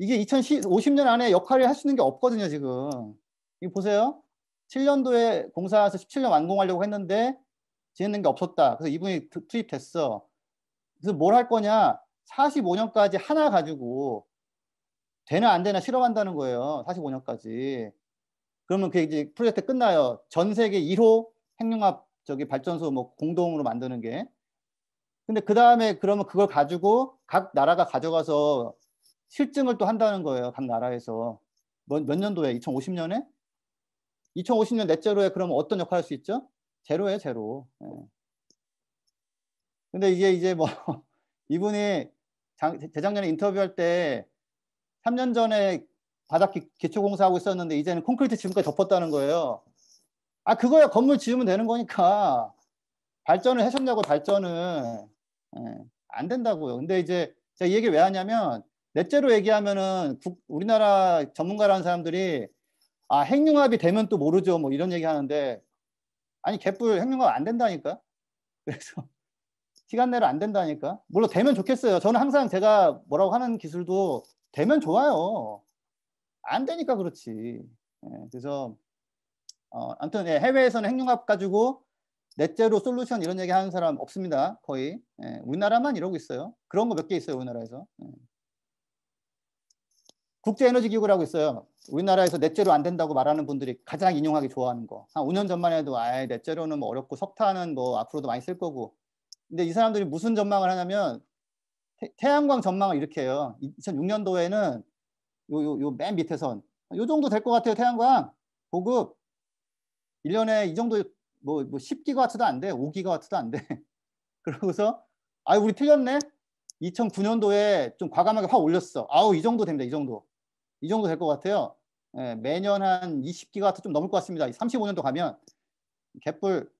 이게 2050년 안에 역할을 할 수 있는 게 없거든요 지금 이거 보세요 7년도에 공사해서 17년 완공하려고 했는데 지내는 게 없었다 그래서 이분이 투입됐어 그래서 뭘 할 거냐 45년까지 하나 가지고 되나 안 되나 실험한다는 거예요. 45년까지. 그러면 그게 이제 프로젝트 끝나요. 전 세계 1호 핵융합 저기 발전소 뭐 공동으로 만드는 게. 근데 그 다음에 그러면 그걸 가지고 각 나라가 가져가서 실증을 또 한다는 거예요. 각 나라에서. 몇, 몇 년도에? 2050년에? 2050년 넷째로에 그러면 어떤 역할 할수 있죠? 제로에 제로. 예. 근데 이게 이제 뭐 [laughs] 이분이 장, 재작년에 인터뷰할 때 3년 전에 바닥 기, 초 공사하고 있었는데 이제는 콘크리트 지붕까지 덮었다는 거예요. 아 그거야 건물 지으면 되는 거니까 발전을 해셨냐고 발전을 네, 안 된다고요. 근데 이제 제가 이 얘기를 왜 하냐면 넷째로 얘기하면은 우리나라 전문가라는 사람들이 아 핵융합이 되면 또 모르죠 뭐 이런 얘기 하는데 아니 개뿔 핵융합 안 된다니까. 그래서 시간 내로 안 된다니까. 물론 되면 좋겠어요. 저는 항상 제가 뭐라고 하는 기술도 되면 좋아요. 안 되니까 그렇지. 예, 그래서 어, 아무튼 예, 해외에서는 핵융합 가지고 넷째로 솔루션 이런 얘기 하는 사람 없습니다. 거의 예, 우리나라만 이러고 있어요. 그런 거 몇 개 있어요. 우리나라에서. 예. 국제에너지기구라고 있어요. 우리나라에서 넷째로 안 된다고 말하는 분들이 가장 인용하기 좋아하는 거. 한 5년 전만 해도 아예 넷째로는 뭐 어렵고 석탄은 뭐 앞으로도 많이 쓸 거고 근데 이 사람들이 무슨 전망을 하냐면 태, 양광 전망을 이렇게 해요. 2006년도에는 요요요 맨 밑에 선. 요 정도 될 것 같아요. 태양광 보급 1년에 이 정도 뭐, 뭐 10기가와트도 안 돼. 5기가와트도 안 돼. [laughs] 그러고서 아, 우리 틀렸네. 2009년도에 좀 과감하게 확 올렸어. 아우, 이 정도 됩니다. 이 정도. 이 정도 될 것 같아요. 예, 매년 한 20기가와트 좀 넘을 것 같습니다. 35년도 가면 갯불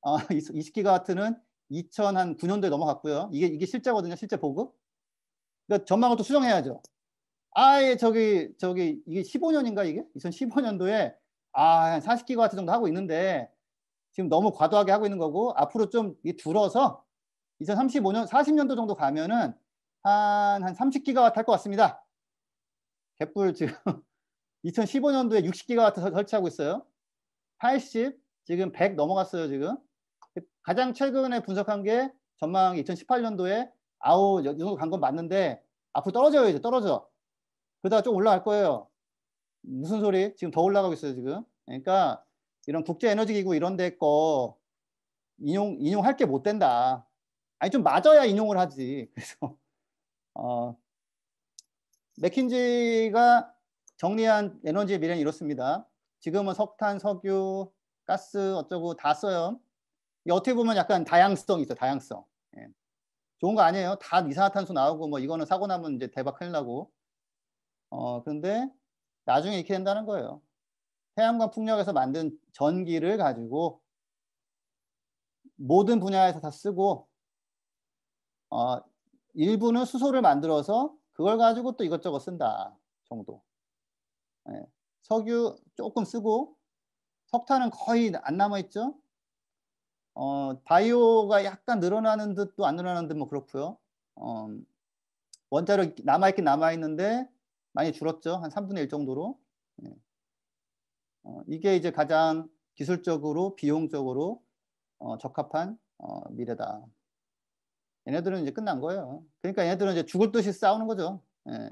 아, 20기가와트는 [laughs] 2009년도에 넘어갔고요. 이게 이게 실제거든요. 실제 보급. 그러니까 전망을 또 수정해야죠. 아예 저기 저기 이게 15년인가 이게 2015년도에 아한 40기가와트 정도 하고 있는데 지금 너무 과도하게 하고 있는 거고 앞으로 좀 줄어서 2035년 40년도 정도 가면은 한 한 30기가와트 할 것 같습니다. 개뿔 지금 2015년도에 [laughs] 60기가와트 설치하고 있어요. 80 지금 100 넘어갔어요 지금. 가장 최근에 분석한 게 전망 2018년도에 아우 이정간건 맞는데 앞으로 떨어져요 이제 떨어져 그러다가 좀 올라갈 거예요 무슨 소리 지금 더 올라가고 있어요 지금 그러니까 이런 국제 에너지 기구 이런 데 거 인용 인용할 게 못 된다 아니 좀 맞아야 인용을 하지 [laughs] 그래서 어 맥킨지가 정리한 에너지의 미래는 이렇습니다 지금은 석탄 석유 가스 어쩌고 다 써요 어떻게 보면 약간 다양성이 있어 다양성. 예. 좋은 거 아니에요. 다 이산화탄소 나오고 뭐 이거는 사고 나면 이제 대박 큰일 나고. 어, 근데 나중에 이렇게 된다는 거예요. 태양광 풍력에서 만든 전기를 가지고 모든 분야에서 다 쓰고 어, 일부는 수소를 만들어서 그걸 가지고 또 이것저것 쓴다 정도. 예. 석유 조금 쓰고 석탄은 거의 안 남아 있죠. 어, 바이오가 약간 늘어나는 듯도 안 늘어나는 듯 뭐 그렇고요. 어, 원자로 남아있긴 남아있는데 많이 줄었죠. 한 3분의 1 정도로. 네. 어, 이게 이제 가장 기술적으로 비용적으로 어, 적합한 어, 미래다. 얘네들은 이제 끝난 거예요. 그러니까 얘네들은 이제 죽을 듯이 싸우는 거죠. 예.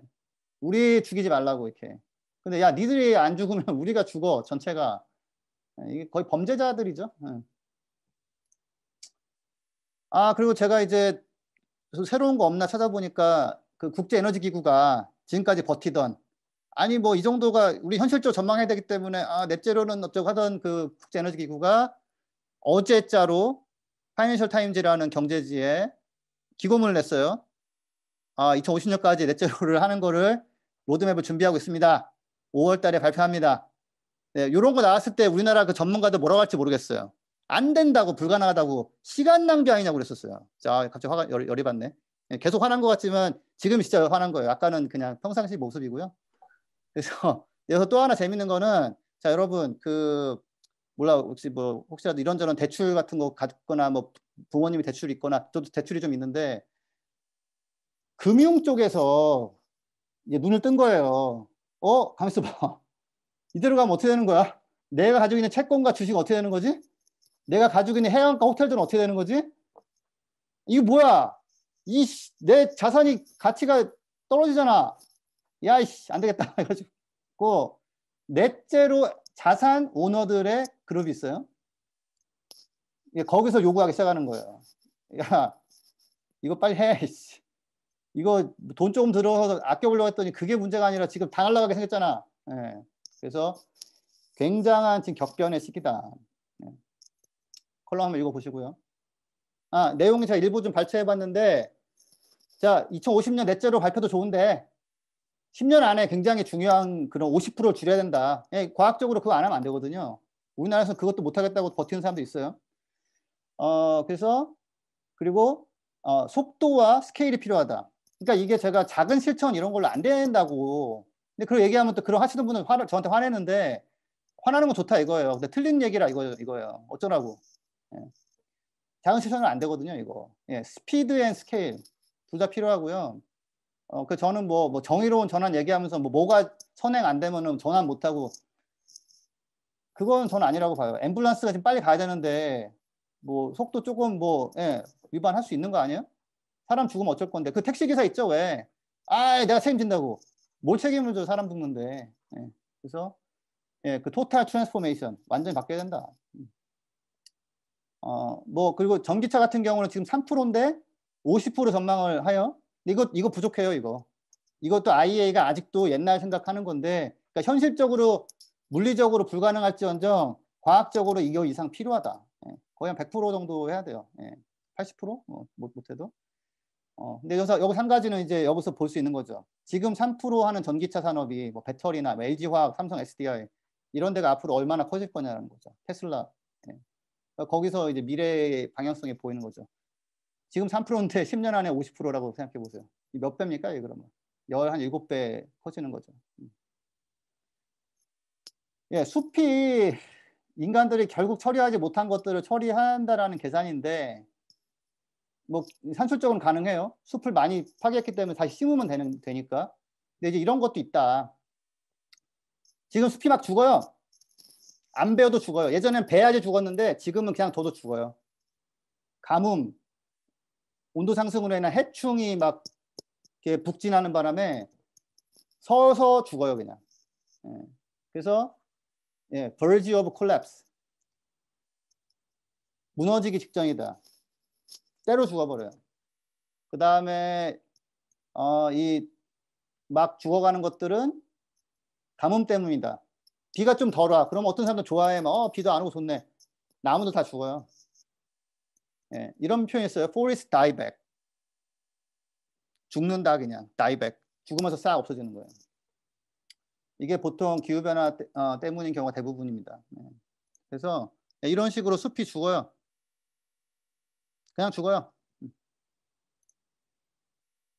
우리 죽이지 말라고 이렇게. 근데 야 니들이 안 죽으면 [laughs] 우리가 죽어 전체가 예. 이게 거의 범죄자들이죠. 예. 아, 그리고 제가 이제 새로운 거 없나 찾아보니까 그 국제에너지기구가 지금까지 버티던 아니 뭐 이 정도가 우리 현실적으로 전망해야 되기 때문에 아, 넷제로는 어쩌고 하던 그 국제에너지기구가 어제자로 파이낸셜 타임즈라는 경제지에 기고문을 냈어요. 아, 2050년까지 넷제로를 하는 거를 로드맵을 준비하고 있습니다. 5월 달에 발표합니다. 네, 이런 거 나왔을 때 우리나라 그 전문가들 뭐라고 할지 모르겠어요. 안 된다고 불가능하다고 시간 낭비 아니냐고 그랬었어요. 자, 갑자기 화가 열, 열이 받네. 예, 계속 화난 것 같지만 지금 진짜 화난 거예요. 아까는 그냥 평상시 모습이고요. 그래서 [laughs] 여기서 또 하나 재밌는 거는 자 여러분 그 몰라 혹시 뭐 혹시라도 이런저런 대출 같은 거 갖거나 뭐 부모님이 대출 있거나 저도 대출이 좀 있는데 금융 쪽에서 이제 눈을 뜬 거예요. 어 가만있어 봐. [laughs] 이대로 가면 어떻게 되는 거야? 내가 가지고 있는 채권과 주식 어떻게 되는 거지? 내가 가지고 있는 해안가 호텔들은 어떻게 되는 거지? 이거 뭐야? 이 내 자산이 가치가 떨어지잖아. 야, 이씨, 안 되겠다. 해가지고. [laughs] 넷째로 자산 오너들의 그룹이 있어요. 거기서 요구하기 시작하는 거예요. 야, 이거 빨리 해. 이거 돈 조금 들어서 아껴보려고 했더니 그게 문제가 아니라 지금 당하려고 게 생겼잖아. 예. 그래서 굉장한 지금 격변의 시기다. 컬럼 한번 읽어보시고요. 아, 내용이 제가 일부 좀 발췌해봤는데 자, 2050년 넷째로 발표도 좋은데 10년 안에 굉장히 중요한 그런 50%를 줄여야 된다. 예, 과학적으로 그거 안 하면 안 되거든요. 우리나라에서는 그것도 못하겠다고 버티는 사람도 있어요. 어, 그래서 그리고 어, 속도와 스케일이 필요하다. 그러니까 이게 제가 작은 실천 이런 걸로 안 된다고. 근데 그걸 얘기하면 또 그런 하시는 분은 화, 저한테 화내는데 화나는 건 좋다 이거예요. 근데 틀린 얘기라 이거, 이거예요. 어쩌라고. 예. 작은 시선은 안 되거든요, 이거. 예, 스피드 앤 스케일 둘 다 필요하고요. 어, 그 저는 뭐, 뭐 정의로운 전환 얘기하면서 뭐 뭐가 선행 안 되면은 전환 못 하고 그건 전 아니라고 봐요. 앰뷸런스가 지금 빨리 가야 되는데 뭐 속도 조금 뭐 예, 위반할 수 있는 거 아니에요? 사람 죽으면 어쩔 건데 그 택시 기사 있죠 왜? 아 내가 책임진다고 뭘 책임을 줘 사람 죽는데 예, 그래서 예, 그 토탈 트랜스포메이션 완전히 바뀌어야 된다. 어, 뭐 그리고 전기차 같은 경우는 지금 3%인데 50% 전망을 하여. 이거 이거 부족해요, 이거. 이것도 IEA가 아직도 옛날 생각하는 건데 그러니까 현실적으로 물리적으로 불가능할지언정 과학적으로 이거 이상 필요하다. 예. 거의 한 100% 정도 해야 돼요. 예. 80%? 뭐, 못, 못해도. 어, 근데 여기서, 여기 한 가지는 이제 여기서 볼 수 있는 거죠. 지금 3% 하는 전기차 산업이 뭐 배터리나 뭐 LG화학, 삼성 SDI 이런 데가 앞으로 얼마나 커질 거냐는 거죠. 테슬라 그러니까 거기서 이제 미래의 방향성이 보이는 거죠. 지금 3%인데 10년 [laughs] 안에 50%라고 생각해 보세요. 몇 배입니까? 이 그러면 열한 7배 커지는 거죠. 음. 예, 숲이 인간들이 결국 처리하지 못한 것들을 처리한다라는 계산인데 뭐 산술적으로 가능해요. 숲을 많이 파괴했기 때문에 다시 심으면 되는, 되니까. 근데 이제 이런 것도 있다. 지금 숲이 막 죽어요. 안배워도 죽어요. 예전엔 베야지 죽었는데 지금은 그냥 둬도 죽어요. 가뭄, 온도 상승으로 인한 해충이 막 이렇게 북진하는 바람에 서서 죽어요 그냥. 예. 그래서 예, verge of collapse. 무너지기 직전이다. 때로 죽어버려요. 그 다음에 어, 이막 죽어가는 것들은 가뭄 때문이다. 비가 좀 덜 와. 그럼 어떤 사람도 좋아해. 막, 어, 비도 안 오고 좋네. 나무도 다 죽어요. 예, 이런 표현이 있어요. Forest die back. 죽는다 그냥. die back. 죽으면서 싹 없어지는 거예요. 이게 보통 기후변화 어, 때문인 경우가 대부분입니다. 예. 그래서 예, 이런 식으로 숲이 죽어요. 그냥 죽어요. 음.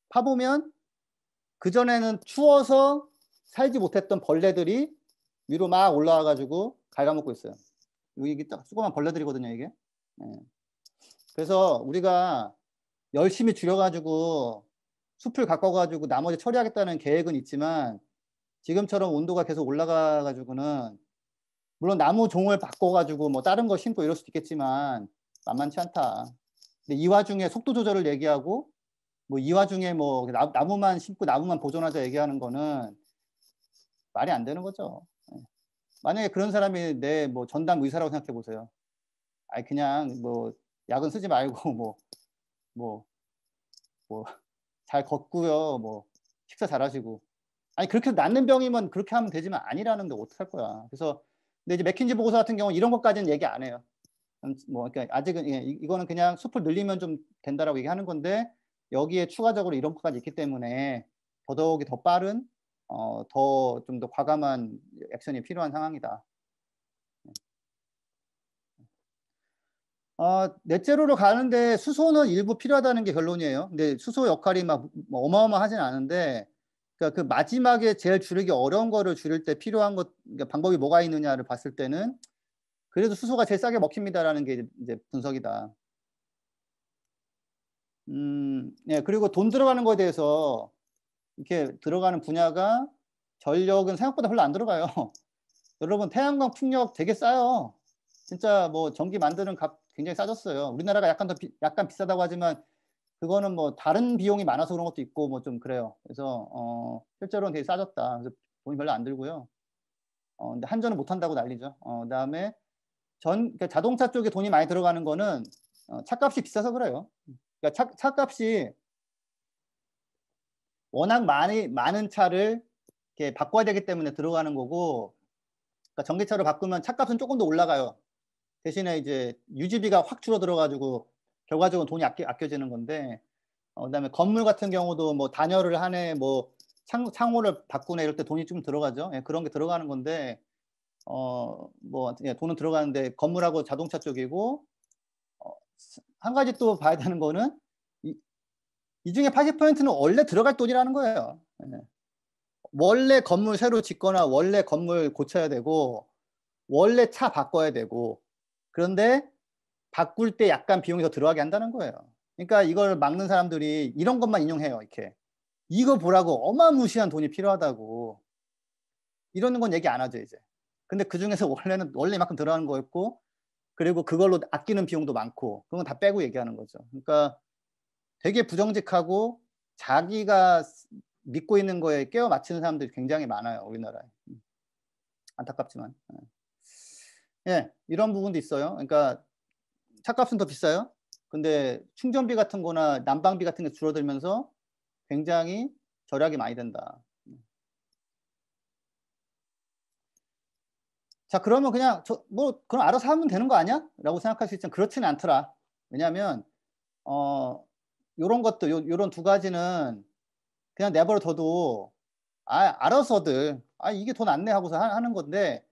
파보면 그전에는 추워서 살지 못했던 벌레들이 위로 막 올라와가지고 갉아먹고 있어요. 이게 딱 수고만 벌레들이거든요, 이게. 네. 그래서 우리가 열심히 줄여가지고 숲을 가꿔가지고 나머지 처리하겠다는 계획은 있지만 지금처럼 온도가 계속 올라가가지고는 물론 나무 종을 바꿔가지고 뭐 다른 거 심고 이럴 수도 있겠지만 만만치 않다. 근데 이 와중에 속도 조절을 얘기하고 뭐이 와중에 뭐 나무만 심고 나무만 보존하자 얘기하는 거는 말이 안 되는 거죠. 만약에 그런 사람이 내 뭐 전담 의사라고 생각해 보세요. 아니 그냥 뭐 약은 쓰지 말고 [laughs] 뭐뭐뭐잘 걷고요. 뭐 식사 잘하시고 아니 그렇게 낫는 병이면 그렇게 하면 되지만 아니라는데 어떡할 거야. 그래서 근데 이제 맥킨지 보고서 같은 경우 이런 것까지는 얘기 안 해요. 음, 뭐 그러니까 아직은 이거는 그냥 숲을 늘리면 좀 된다라고 얘기하는 건데 여기에 추가적으로 이런 것까지 있기 때문에 더더욱이 더 빠른 어, 더 좀 더 과감한 액션이 필요한 상황이다. 어, 넷제로로 가는데 수소는 일부 필요하다는 게 결론이에요. 근데 수소 역할이 막 뭐 어마어마하진 않은데 그러니까 그 마지막에 제일 줄이기 어려운 거를 줄일 때 필요한 것 그러니까 방법이 뭐가 있느냐를 봤을 때는 그래도 수소가 제일 싸게 먹힙니다라는 게 이제 분석이다. 음, 네, 그리고 돈 들어가는 거에 대해서 이렇게 들어가는 분야가 전력은 생각보다 별로 안 들어가요. [laughs] 여러분 태양광 풍력 되게 싸요. 진짜 뭐 전기 만드는 값 굉장히 싸졌어요. 우리나라가 약간 더 비, 약간 비싸다고 하지만 그거는 뭐 다른 비용이 많아서 그런 것도 있고 뭐 좀 그래요. 그래서 어 실제로는 되게 싸졌다. 그래서 돈이 별로 안 들고요. 어 근데 한전은 못 한다고 난리죠. 어 그다음에 전 그러니까 자동차 쪽에 돈이 많이 들어가는 거는 어, 차값이 비싸서 그래요. 그러니까 차, 차값이 워낙 많이 많은 차를 이렇게 바꿔야 되기 때문에 들어가는 거고 그러니까 전기차로 바꾸면 차값은 조금 더 올라가요. 대신에 이제 유지비가 확 줄어들어가지고 결과적으로 돈이 아껴, 아껴지는 건데 어, 그다음에 건물 같은 경우도 뭐 단열을 하네 뭐 창, 창호를 바꾸네 이럴 때 돈이 좀 들어가죠. 예, 그런 게 들어가는 건데 어뭐 예, 돈은 들어가는데 건물하고 자동차 쪽이고 어, 한 가지 또 봐야 되는 거는 이 중에 80%는 원래 들어갈 돈이라는 거예요. 네. 원래 건물 새로 짓거나 원래 건물 고쳐야 되고 원래 차 바꿔야 되고 그런데 바꿀 때 약간 비용이 더 들어가게 한다는 거예요. 그러니까 이걸 막는 사람들이 이런 것만 인용해요. 이렇게 이거 보라고 어마무시한 돈이 필요하다고 이러는 건 얘기 안 하죠 이제. 근데 그 중에서 [laughs] 원래는 원래 이만큼 들어가는 거였고 그리고 그걸로 아끼는 비용도 많고 그건다 빼고 얘기하는 거죠. 그러니까 되게 부정직하고 자기가 믿고 있는 거에 깨어 맞추는 사람들이 굉장히 많아요 우리나라에 음. 안타깝지만 예. 예 이런 부분도 있어요 그러니까 차값은 더 비싸요 근데 충전비 같은 거나 난방비 같은 게 줄어들면서 굉장히 절약이 많이 된다 음. 자 그러면 그냥 저, 뭐 그럼 알아서 하면 되는 거 아니야? 라고 생각할 수 있지만 그렇지는 않더라 왜냐하면 어 요런 것도 요, 요런 두 가지는 그냥 내버려 둬도 아, 알아서들 아 이게 돈 안내 하고서 하, 는 건데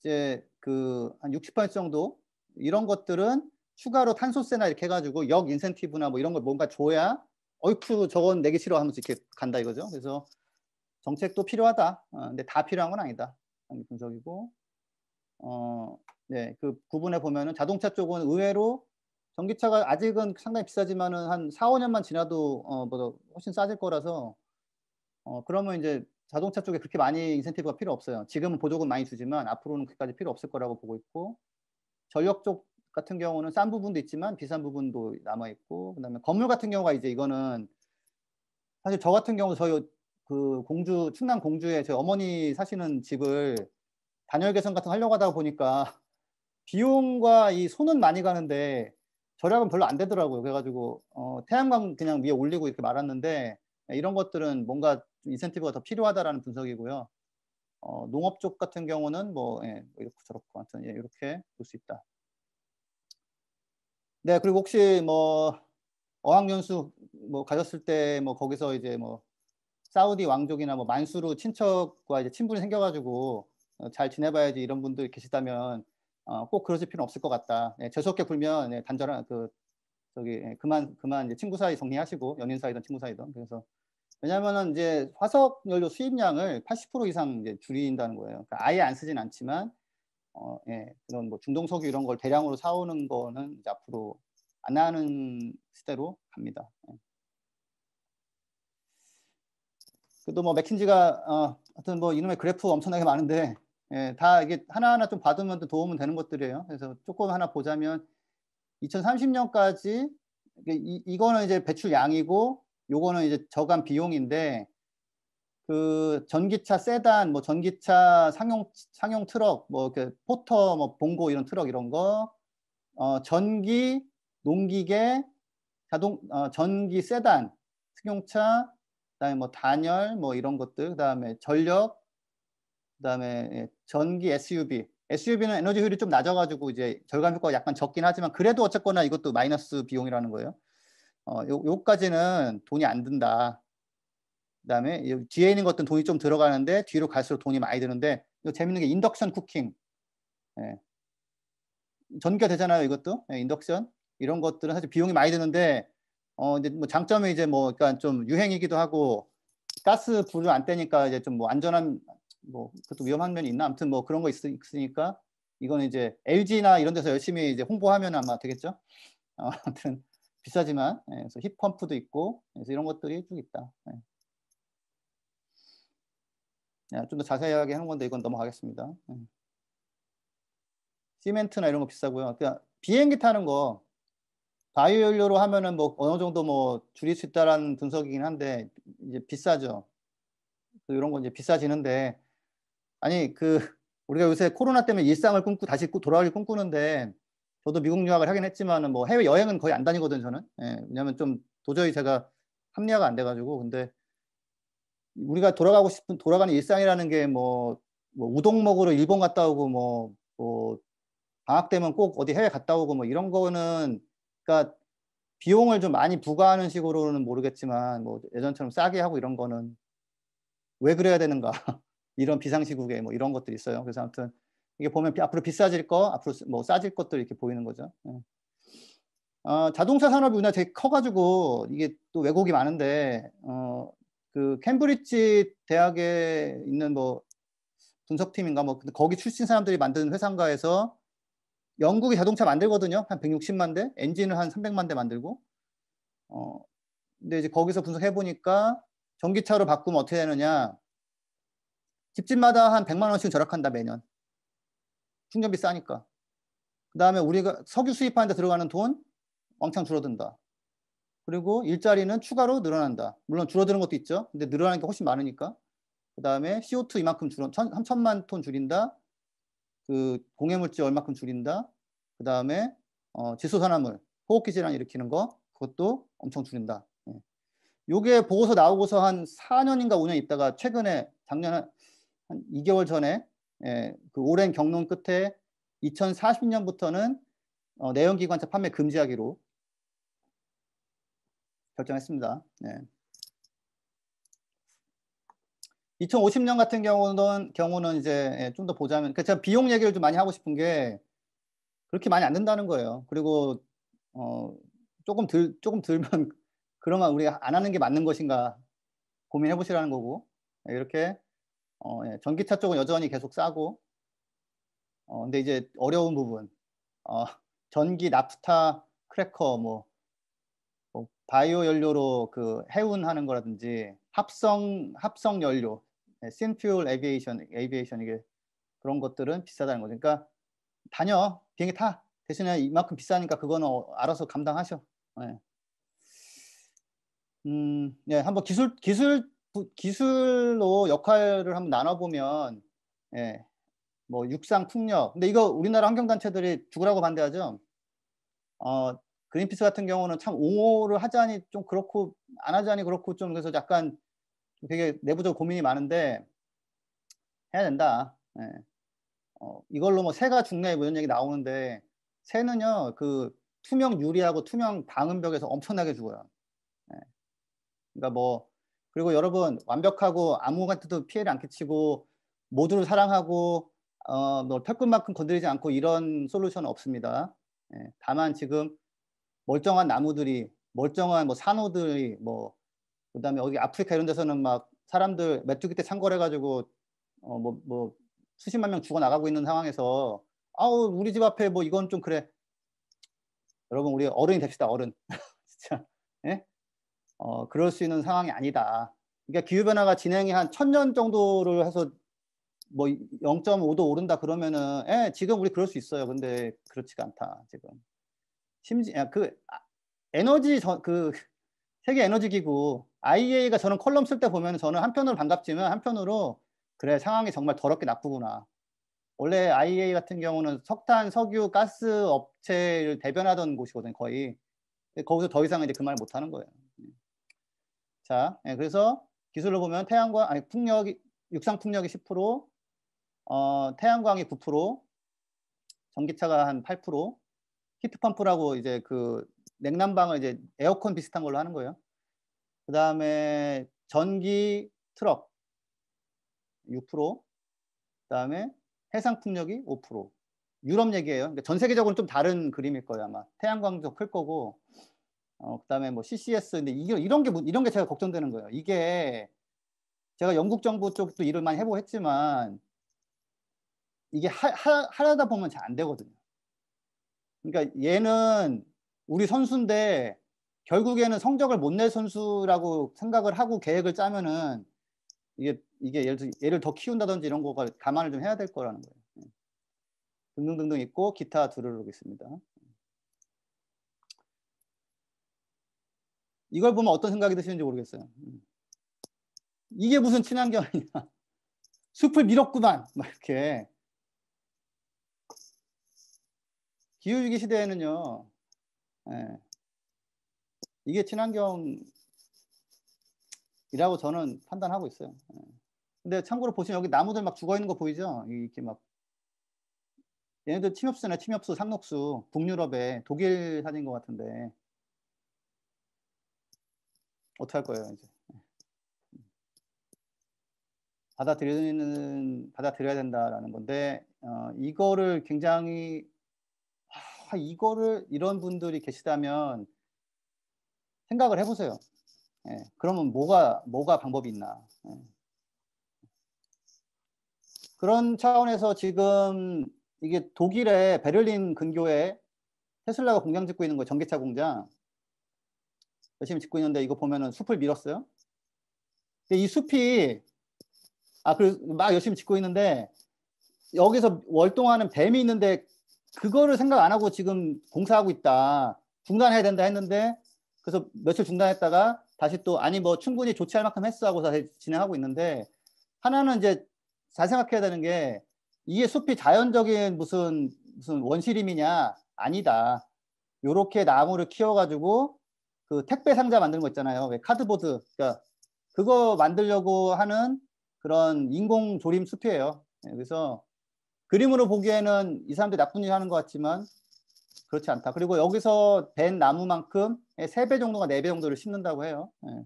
이제 그 한 60% 정도 이런 것들은 추가로 탄소세나 이렇게 해가지고 역 인센티브나 뭐 이런 걸 뭔가 줘야 어이쿠 저건 내기 싫어 하면서 이렇게 간다 이거죠. 그래서 정책도 필요하다. 어, 근데 다 필요한 건 아니다. 분석이고 어, 네, 그 구분해 보면은 자동차 쪽은 의외로 전기차가 아직은 상당히 비싸지만은 한 4, 5년만 지나도 어, 뭐 훨씬 싸질 거라서 어, 그러면 이제 자동차 쪽에 그렇게 많이 인센티브가 필요 없어요. 지금은 보조금 많이 주지만 앞으로는 그까지 필요 없을 거라고 보고 있고 전력 쪽 같은 경우는 싼 부분도 있지만 비싼 부분도 남아 있고 그다음에 건물 같은 경우가 이제 이거는 사실 저 같은 경우 저희 그 공주 충남 공주에 저희 어머니 사시는 집을 단열 개선 같은 거 하려고 하다 보니까 비용과 이 손은 많이 가는데 절약은 별로 안 되더라고요. 그래가지고 어, 태양광 그냥 위에 올리고 이렇게 말았는데 이런 것들은 뭔가 인센티브가 더 필요하다라는 분석이고요. 어, 농업 쪽 같은 경우는 뭐 예, 뭐 이렇고 저렇고 아무튼 예, 이렇게 볼 수 있다. 네 그리고 혹시 뭐 어학연수 뭐 가셨을 때 뭐 거기서 이제 뭐 사우디 왕족이나 뭐 만수르 친척과 이제 친분이 생겨가지고 어, 잘 지내봐야지 이런 분들 계시다면 어, 꼭 그러실 필요는 없을 것 같다. 예, 재수없게 굴면 예, 단절한 그 저기 예, 그만 그만 이제 친구 사이 정리하시고 연인 사이든 친구 사이든 그래서 왜냐면은 이제 화석 연료 수입량을 80% 이상 이제 줄인다는 거예요. 그러니까 아예 안 쓰진 않지만 어, 예, 그런 뭐 중동 석유 이런 걸 대량으로 사오는 거는 이제 앞으로 안 하는 시대로 갑니다. 예. 그래도 뭐 맥킨지가 어, 하여튼 뭐 이놈의 그래프 엄청나게 많은데 예, 다 이게 하나하나 좀 받으면 또 도움은 되는 것들이에요. 그래서 조금 하나 보자면 2030년까지 이, 이거는 이제 배출 양이고 요거는 이제 저감 비용인데 그 전기차 세단, 뭐 전기차 상용 상용 트럭, 뭐이 포터, 뭐 봉고 이런 트럭 이런 거, 어 전기 농기계, 자동 어, 전기 세단, 승용차, 그다음에 뭐 단열 뭐 이런 것들, 그다음에 전력, 그다음에 예, 전기 SUV. SUV는 에너지 효율이 좀 낮아가지고 이제 절감 효과가 약간 적긴 하지만 그래도 어쨌거나 이것도 마이너스 비용이라는 거예요. 어, 요, 요까지는 돈이 안 든다. 그다음에 뒤에 있는 것들은 돈이 좀 들어가는데 뒤로 갈수록 돈이 많이 드는데 이거 재밌는 게 인덕션 쿠킹. 예. 전기가 되잖아요, 이것도. 예, 인덕션. 이런 것들은 사실 비용이 많이 드는데 어 이제 뭐 장점이 이제 뭐 그러니까 좀 유행이기도 하고 가스 불을 안 떼니까 이제 좀 뭐 안전한 뭐 그것도 위험한 면이 있나 아무튼 뭐 그런 거 있, 있으니까 이건 이제 LG나 이런 데서 열심히 이제 홍보하면 아마 되겠죠. 어, [laughs] 아무튼 비싸지만 예, 그래서 힙 펌프도 있고 그래서 이런 것들이 쭉 있다. 예. 좀더 자세하게 하는 건데 이건 넘어가겠습니다. 예. 시멘트나 이런 거 비싸고요. 그러니까 비행기 타는 거 바이오 연료로 하면은 뭐 어느 정도 뭐 줄일 수 있다라는 분석이긴 한데 이제 비싸죠. 이런 건 이제 비싸지는데 아니 그 우리가 요새 코로나 때문에 일상을 꿈꾸 다시 돌아가길 꿈꾸는데 저도 미국 유학을 하긴 했지만뭐 해외 여행은 거의 안 다니거든 저는. 예, 왜냐하면 좀 도저히 제가 합리화가 안 돼가지고 근데 우리가 돌아가고 싶은 돌아가는 일상이라는 게뭐 뭐 우동 먹으러 일본 갔다 오고 뭐, 뭐 방학 되면 꼭 어디 해외 갔다 오고 뭐 이런 거는 그러니까 비용을 좀 많이 부과하는 식으로는 모르겠지만 뭐 예전처럼 싸게 하고 이런 거는 왜 그래야 되는가 [laughs] 이런 비상시국에 뭐 이런 것들이 있어요. 그래서 아무튼 이게 보면 앞으로 비싸질 거, 앞으로 뭐 싸질 것들 이렇게 보이는 거죠. 예. 어, 자동차 산업이 우리나라 되게 커가지고 이게 또 왜곡이 많은데 어, 그 캠브리지 대학에 있는 뭐 분석팀인가 뭐 근데 거기 출신 사람들이 만든 회사인가에서 영국이 자동차 만들거든요. 한 160만 대, 엔진을 한 300만 대 만들고. 어, 근데 이제 거기서 분석해 보니까 전기차로 바꾸면 어떻게 되느냐? 집집마다 한 100만 원씩 절약한다 매년. 충전비 싸니까. 그 다음에 우리가 석유 수입하는 데 들어가는 돈 왕창 줄어든다. 그리고 일자리는 추가로 늘어난다. 물론 줄어드는 것도 있죠. 근데 늘어나는 게 훨씬 많으니까. 그 다음에 CO2 이만큼 줄어, 천, 3천만 톤 줄인다. 그 공해물질 얼마큼 줄인다. 그 다음에 어, 지수산화물, 호흡기 질환 일으키는 거 그것도 엄청 줄인다. 예. 요게 보고서 나오고서 한 4년인가 5년 있다가 최근에 작년 한 2개월 전에 예, 그 오랜 경론 끝에 2040년부터는 어, 내연기관차 판매 금지하기로 결정했습니다. 네. 2050년 같은 경우는 경우는 이제 예, 좀더 보자면 그 제가 비용 얘기를 좀 많이 하고 싶은 게 그렇게 많이 안 된다는 거예요. 그리고 어, 조금 들 조금 들면 [laughs] 그러면 우리가 안 하는 게 맞는 것인가 고민해 보시라는 거고 예, 이렇게 어, 예, 전기차 쪽은 여전히 계속 싸고 어, 근데 이제 어려운 부분 어, 전기 나프타 크래커 뭐, 뭐 바이오 연료로 그 해운하는 거라든지 합성 합성 연료 신퓨얼 에비에이션 에비에이션 이게 그런 것들은 비싸다는 거죠. 그러니까 다녀 비행기 타 대신에 이만큼 비싸니까 그거는 어, 알아서 감당하셔. 네. 음, 예, 한번 기술 기술 기술로 역할을 한번 나눠보면 예, 뭐 육상 풍력 근데 이거 우리나라 환경단체들이 죽으라고 반대하죠 어 그린피스 같은 경우는 참 옹호를 하자니 좀 그렇고 안 하자니 그렇고 좀 그래서 약간 되게 내부적 고민이 많은데 해야 된다 예. 어, 이걸로 뭐 새가 죽네 뭐 이런 얘기 나오는데 새는요 그 투명 유리하고 투명 방음벽에서 엄청나게 죽어요 예. 그러니까 뭐 그리고 여러분 완벽하고 아무한테도 피해를 안 끼치고 모두를 사랑하고 어, 뭐 팔꿈만큼 건드리지 않고 이런 솔루션은 없습니다. 예, 다만 지금 멀쩡한 나무들이 멀쩡한 뭐 산호들이 뭐 그다음에 여기 아프리카 이런 데서는 막 사람들 메뚜기 때 창궐해가지고 어뭐뭐 뭐 수십만 명 죽어 나가고 있는 상황에서 아우 우리 집 앞에 뭐 이건 좀 그래 여러분 우리 어른이 됩시다 어른 [laughs] 진짜 예 어, 그럴 수 있는 상황이 아니다. 그러니까 기후변화가 진행이 한 천 년 정도를 해서 뭐 0.5도 오른다 그러면은 예, 지금 우리 그럴 수 있어요. 근데 그렇지가 않다. 지금. 심지어 아, 그 아, 에너지 저, 그 세계 에너지 기구 IEA가 저는 컬럼 쓸 때 보면 저는 한편으로 반갑지만 한편으로 그래 상황이 정말 더럽게 나쁘구나. 원래 IEA 같은 경우는 석탄, 석유, 가스 업체를 대변하던 곳이거든요, 거의. 거기서 더 이상 이제 그말을 못하는 거예요. 자, 예, 그래서 기술로 보면 태양광 아니 풍력이 육상 풍력이 10%, 어, 태양광이 9%, 전기차가 한 8%, 히트 펌프라고 이제 그 냉난방을 이제 에어컨 비슷한 걸로 하는 거예요. 그 다음에 전기 트럭 6%, 그 다음에 해상 풍력이 5%. 유럽 얘기예요. 그러니까 전 세계적으로는 좀 다른 그림일 거예요 아마. 태양광도 클 거고 어, 그다음에 뭐 CCS 근데 이게 이런 게 이런 게 제가 걱정되는 거예요. 이게 제가 영국 정부 쪽도 일을 많이 해보고 했지만 이게 하, 하, 하려다 보면 잘 안 되거든요. 그러니까 얘는 우리 선수인데 결국에는 성적을 못 낼 선수라고 생각을 하고 계획을 짜면은 이게 이게 예를 들어 얘를 더 키운다든지 이런 거가 감안을 좀 해야 될 거라는 거예요. 등등등등 네. 있고 기타 두루르고 있습니다. 이걸 보면 어떤 생각이 드시는지 모르겠어요. 음. 이게 무슨 친환경이냐. [laughs] 숲을 밀었구만. 막 이렇게. 기후위기 시대에는요. 예, 이게 친환경이라고 저는 판단하고 있어요. 예. 근데 참고로 보시면 여기 나무들 막 죽어 있는 거 보이죠? 이렇게 막 얘네들 침엽수나 침엽수, 상록수 북유럽의 독일 사진인 것 같은데 어떻게 할 거예요 이제 예. 받아들이는 받아들여야 된다라는 건데 어, 이거를 굉장히 아, 이거를 이런 분들이 계시다면 생각을 해보세요. 예, 그러면 뭐가 뭐가 방법이 있나? 예. 그런 차원에서 지금 이게 독일의 베를린 근교에 테슬라가 공장 짓고 있는 거 전기차 공장. 열심히 짓고 있는데 이거 보면은 숲을 밀었어요. 이 숲이 아, 그막 열심히 짓고 있는데 여기서 월동하는 뱀이 있는데 그거를 생각 안 하고 지금 공사하고 있다. 중단해야 된다 했는데 그래서 며칠 중단했다가 다시 또 아니 뭐 충분히 조치할 만큼 했어 하고 다시 진행하고 있는데 하나는 이제 잘 생각해야 되는 게 이게 숲이 자연적인 무슨 무슨 원시림이냐 아니다. 요렇게 나무를 키워가지고 그 택배 상자 만드는 거 있잖아요. 왜 카드보드. 그러니까 그거 만들려고 하는 그런 인공 조림 숲이에요. 예, 그래서 그림으로 보기에는 이 사람들이 나쁜 일 하는 것 같지만 그렇지 않다. 그리고 여기서 벤 나무만큼 3배 정도가 4배 정도를 심는다고 해요. 예.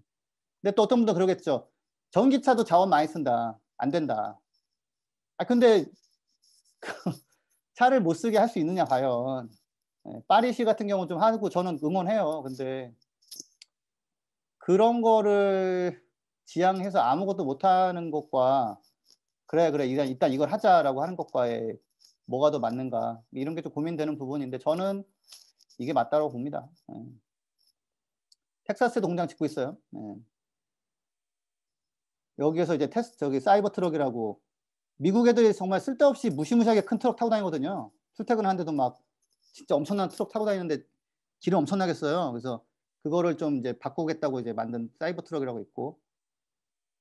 근데 또 어떤 분도 그러겠죠. 전기차도 자원 많이 쓴다. 안 된다. 아, 근데 [laughs] 그 차를 못 쓰게 할 수 있느냐 과연. 예, 파리시 같은 경우 는좀 하고 저는 응원해요. 근데 그런 거를 지향해서 아무것도 못하는 것과 그래 그래 일단, 일단 이걸 하자라고 하는 것과의 뭐가 더 맞는가 이런 게 좀 고민되는 부분인데 저는 이게 맞다고 봅니다. 네. 텍사스 동장 짓고 있어요. 네. 여기에서 이제 테스트 저기 사이버 트럭이라고 미국 애들이 정말 쓸데없이 무시무시하게 큰 트럭 타고 다니거든요. 출퇴근하는데도 막 진짜 엄청난 트럭 타고 다니는데 길이 엄청나겠어요. 그래서 그거를 좀 이제 바꾸겠다고 이제 만든 사이버 트럭이라고 있고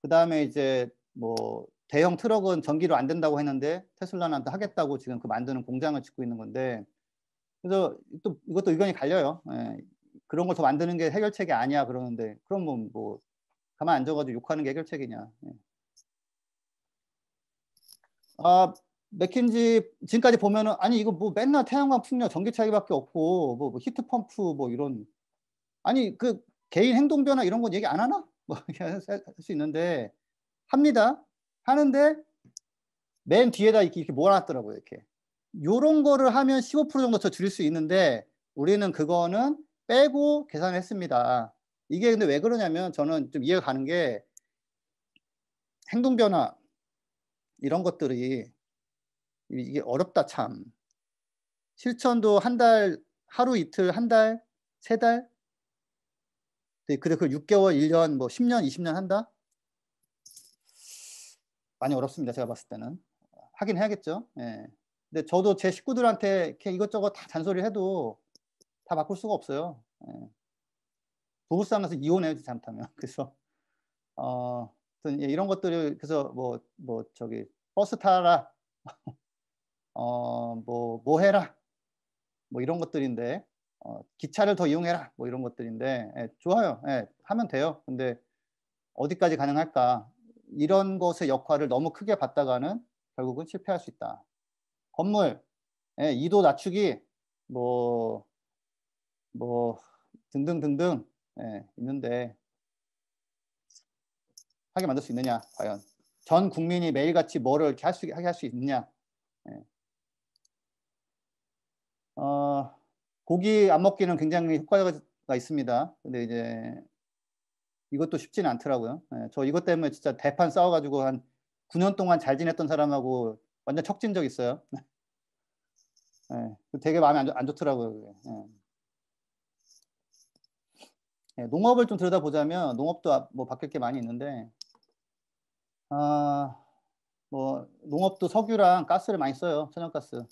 그 다음에 이제 뭐 대형 트럭은 전기로 안 된다고 했는데 테슬라는 한 하겠다고 지금 그 만드는 공장을 짓고 있는 건데 그래서 또 이것도 의견이 갈려요. 예. 그런 걸 더 만드는 게 해결책이 아니야 그러는데 그럼 뭐, 뭐 가만 앉아가지고 욕하는 게 해결책이냐. 예. 아 맥킨지 지금까지 보면은 아니 이거 뭐 맨날 태양광 풍력 전기차기밖에 없고 뭐, 뭐 히트 펌프 뭐 이런 아니 그 개인 행동 변화 이런 건 얘기 안 하나? [laughs] 뭐 이렇게 할 수 있는데 합니다. 하는데 맨 뒤에다 이렇게, 이렇게 몰아놨더라고요. 이렇게 요런 거를 하면 15% 정도 더 줄일 수 있는데 우리는 그거는 빼고 계산했습니다. 이게 근데 왜 그러냐면 저는 좀 이해가 가는 게 행동 변화 이런 것들이 이게 어렵다 참. 실천도 한 달, 하루 이틀, 한 달, 세 달, 네, 근데 그 6개월, 1년, 뭐 10년, 20년 한다? 많이 어렵습니다. 제가 봤을 때는. 하긴 해야겠죠. 예. 근데 저도 제 식구들한테 이렇게 이것저것 다 잔소리를 해도 다 바꿀 수가 없어요. 예. 부부싸움에서 이혼해요, 야 잘못하면. [laughs] 그래서, 어, 어떤 예, 이런 것들을, 그래서 뭐, 뭐, 저기, 버스 타라. [laughs] 어, 뭐, 뭐 해라. 뭐 이런 것들인데, 어, 기차를 더 이용해라 뭐 이런 것들인데 예, 좋아요 예, 하면 돼요 근데 어디까지 가능할까 이런 것의 역할을 너무 크게 받다가는 결국은 실패할 수 있다 건물 예, 이도 낮추기 뭐뭐 뭐 등등등등 예, 있는데 하게 만들 수 있느냐 과연 전 국민이 매일같이 뭐를 이렇게 할 수, 하게 할 수 있느냐 예. 고기 안 먹기는 굉장히 효과가 있습니다. 근데 이제 이것도 쉽지는 않더라고요. 예, 저 이것 때문에 진짜 대판 싸워가지고 한 9년 동안 잘 지냈던 사람하고 완전 척진 적 있어요. 네, [laughs] 되게 마음이 안, 좋, 안 좋더라고요. 네. 농업을 좀 들여다보자면 농업도 뭐 바뀔 게 많이 있는데 아, 뭐 농업도 석유랑 가스를 많이 써요. 천연가스.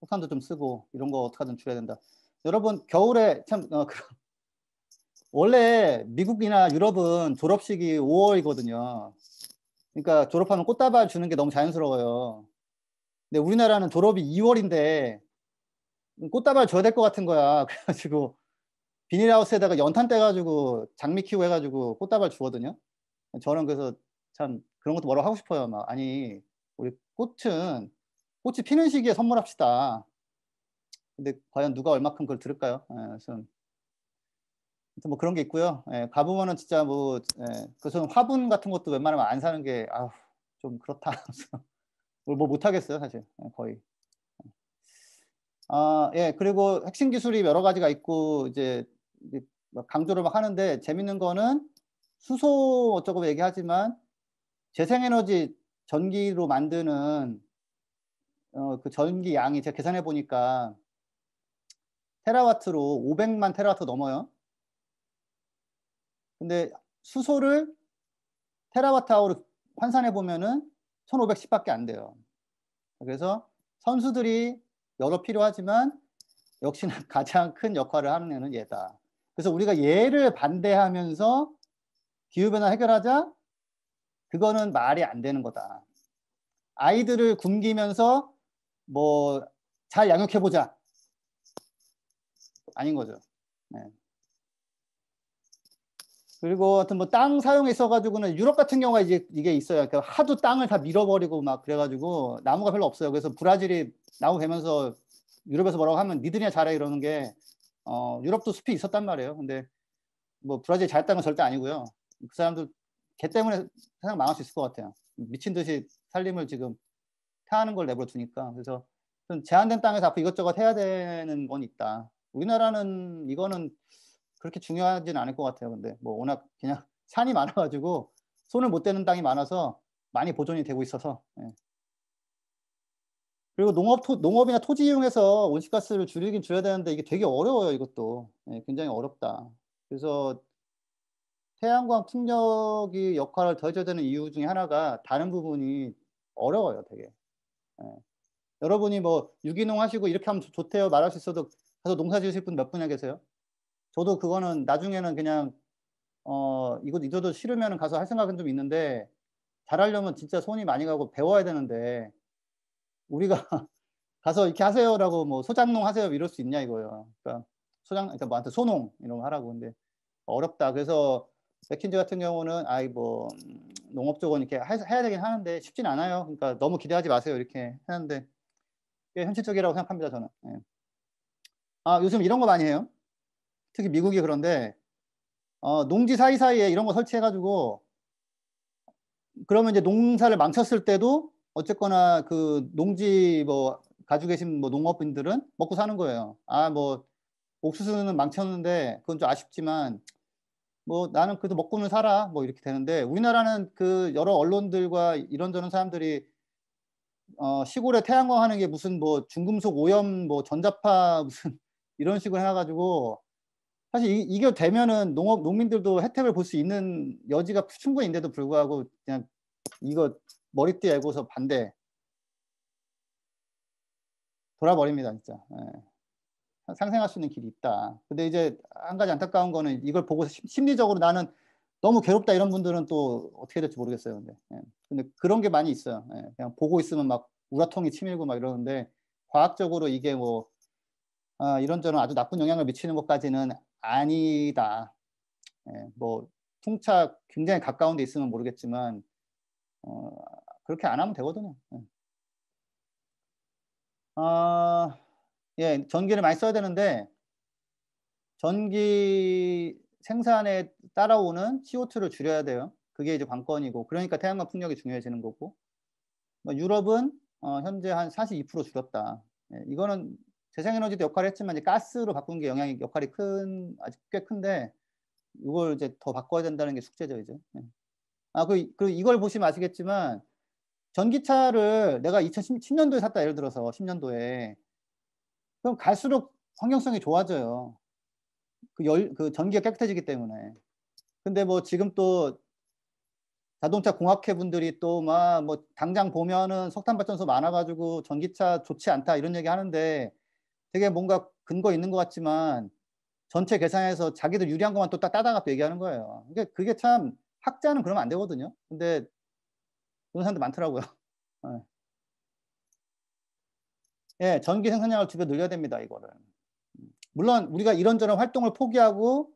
폭탄도 좀 쓰고 이런 거 어떻게든 줄여야 된다. 여러분 겨울에 참 어, 그런 [laughs] 원래 미국이나 유럽은 졸업식이 5월이거든요. 그러니까 졸업하면 꽃다발 주는 게 너무 자연스러워요. 근데 우리나라는 졸업이 2월인데 꽃다발 줘야 될 것 같은 거야. [laughs] 그래가지고 비닐하우스에다가 연탄 떼가지고 장미 키우고 해가지고 꽃다발 주거든요. 저는 그래서 참 그런 것도 뭐라고 하고 싶어요. 막 아니 우리 꽃은 꽃이 피는 시기에 선물합시다. 근데 과연 누가 얼마큼 그걸 들을까요? 그래서 예, 뭐 그런 게 있고요. 예, 가보면은 진짜 뭐 예, 그래서 화분 같은 것도 웬만하면 안 사는 게좀 그렇다. [laughs] 뭐 못하겠어요 사실 거의. 아, 예, 그리고 핵심 기술이 여러 가지가 있고, 이제, 뭐 강조를 막 하는데, 재밌는 거는 수소 어쩌고 뭐 얘기하지만, 재생에너지 전기로 만드는 어, 그 전기 양이 제가 계산해 보니까 테라와트로 500만 테라와트 넘어요. 근데 수소를 테라와트아워로 환산해 보면은 1510밖에 안 돼요. 그래서 선수들이 여러 필요하지만 역시나 [laughs] 가장 큰 역할을 하는 애는 얘다. 그래서 우리가 얘를 반대하면서 기후변화 해결하자? 그거는 말이 안 되는 거다. 아이들을 굶기면서 뭐잘 양육해 보자 아닌 거죠. 네. 그리고 하여튼 뭐땅 사용에 있어 가지고는 유럽 같은 경우가 이제 이게 있어요. 그러니까 하도 땅을 다 밀어버리고 막 그래가지고 나무가 별로 없어요. 그래서 브라질이 나무 개면서 유럽에서 뭐라고 하면 니들이야 잘해 이러는 게 어, 유럽도 숲이 있었단 말이에요. 근데 뭐 브라질 잘했다는 건 절대 아니고요. 그 사람들 개 때문에 세상 망할 수 있을 것 같아요. 미친 듯이 살림을 지금 타하는 걸 내버려 두니까 그래서 좀 제한된 땅에서 앞으로 이것저것 해야 되는 건 있다. 우리나라는 이거는 그렇게 중요하진 않을 것 같아요. 근데 뭐 워낙 그냥 [laughs] 산이 많아가지고 손을 못 대는 땅이 많아서 많이 보존이 되고 있어서 예. 그리고 농업 토, 농업이나 토지 이용해서 온실가스를 줄이긴 줄여야 되는데 이게 되게 어려워요. 이것도 예, 굉장히 어렵다. 그래서 태양광 풍력이 역할을 더해줘야 되는 이유 중에 하나가 다른 부분이 어려워요. 되게 예. 여러분이 뭐 유기농 하시고 이렇게 하면 좋대요 말할 수 있어도 가서 농사 지으실 분 몇 분이나 계세요? 저도 그거는 나중에는 그냥 어 이거 이것도 싫으면 가서 할 생각은 좀 있는데 잘하려면 진짜 손이 많이 가고 배워야 되는데 우리가 [laughs] 가서 이렇게 하세요라고 뭐 소장농 하세요 이럴 수 있냐 이거예요. 그러니까 소장 그러니까 뭐한테 소농 이런 거 하라고 근데 어렵다. 그래서 맥킨지 같은 경우는 아이 뭐 음, 농업 쪽은 이렇게 해야 되긴 하는데 쉽진 않아요. 그러니까 너무 기대하지 마세요. 이렇게 하는데 꽤 현실적이라고 생각합니다. 저는. 예. 아 요즘 이런 거 많이 해요. 특히 미국이 그런데 어, 농지 사이사이에 이런 거 설치해가지고 그러면 이제 농사를 망쳤을 때도 어쨌거나 그 농지 뭐 가지고 계신 뭐 농업인들은 먹고 사는 거예요. 아 뭐 옥수수는 망쳤는데 그건 좀 아쉽지만 뭐 나는 그래도 먹고는 살아 뭐 이렇게 되는데 우리나라는 그 여러 언론들과 이런저런 사람들이 어, 시골에 태양광 하는 게 무슨 뭐 중금속 오염 뭐 전자파 [laughs] 무슨 이런 식으로 해가지고 사실 이, 이게 되면은 농업 농민들도 혜택을 볼 수 있는 여지가 충분히 있는데도 불구하고 그냥 이거 머리띠 알고서 반대 돌아버립니다 진짜. 예. 상생할 수 있는 길이 있다. 근데 이제 한 가지 안타까운 거는 이걸 보고서 심리적으로 나는 너무 괴롭다 이런 분들은 또 어떻게 될지 모르겠어요. 근데, 예. 근데 그런 게 많이 있어요. 예. 그냥 보고 있으면 막 우라통이 치밀고 막 이러는데 과학적으로 이게 뭐 아, 이런저런 아주 나쁜 영향을 미치는 것까지는 아니다. 예. 뭐 풍차 굉장히 가까운 데 있으면 모르겠지만 어, 그렇게 안 하면 되거든요. 예. 아. 예, 전기를 많이 써야 되는데 전기 생산에 따라오는 CO2를 줄여야 돼요. 그게 이제 관건이고 그러니까 태양광 풍력이 중요해지는 거고 뭐 유럽은 어, 현재 한 42% 줄였다. 예, 이거는 재생에너지도 역할을 했지만 이제 가스로 바꾼 게 영향이 역할이 큰 아직 꽤 큰데 이걸 이제 더 바꿔야 된다는 게 숙제죠 이제. 예. 아 그리고, 그리고 이걸 보시면 아시겠지만 전기차를 내가 2010년도에 샀다 예를 들어서 10년도에 그럼 갈수록 환경성이 좋아져요. 그 열, 그 전기가 깨끗해지기 때문에. 근데 뭐 지금 또 자동차 공학회 분들이 또 막 뭐 당장 보면은 석탄 발전소 많아가지고 전기차 좋지 않다 이런 얘기 하는데 되게 뭔가 근거 있는 것 같지만 전체 계산해서 자기들 유리한 것만 또 따다가 또 얘기하는 거예요. 그게 그러니까 그게 참 학자는 그러면 안 되거든요. 근데 그런 사람들 많더라고요. [laughs] 네. 예, 전기 생산량을 두배 늘려야 됩니다. 이거를. 물론 우리가 이런저런 활동을 포기하고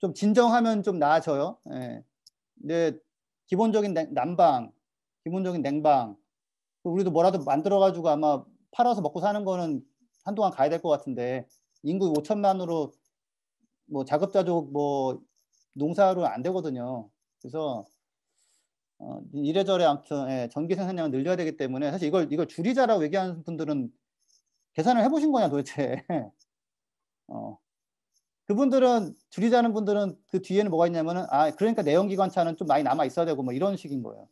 좀 진정하면 좀 나아져요. 예. 근데 기본적인 냉, 난방, 기본적인 냉방, 우리도 뭐라도 만들어가지고 아마 팔아서 먹고 사는 거는 한동안 가야 될 것 같은데 인구 5천만으로 뭐 자급자족 뭐 농사로 안 되거든요. 그래서 어, 이래저래 아무튼 예, 전기 생산량을 늘려야 되기 때문에 사실 이걸 이걸 줄이자라고 얘기하는 분들은 계산을 해보신 거냐 도대체. [laughs] 어. 그분들은 줄이자는 분들은 그 뒤에는 뭐가 있냐면은 아 그러니까 내연기관차는 좀 많이 남아 있어야 되고 뭐 이런 식인 거예요.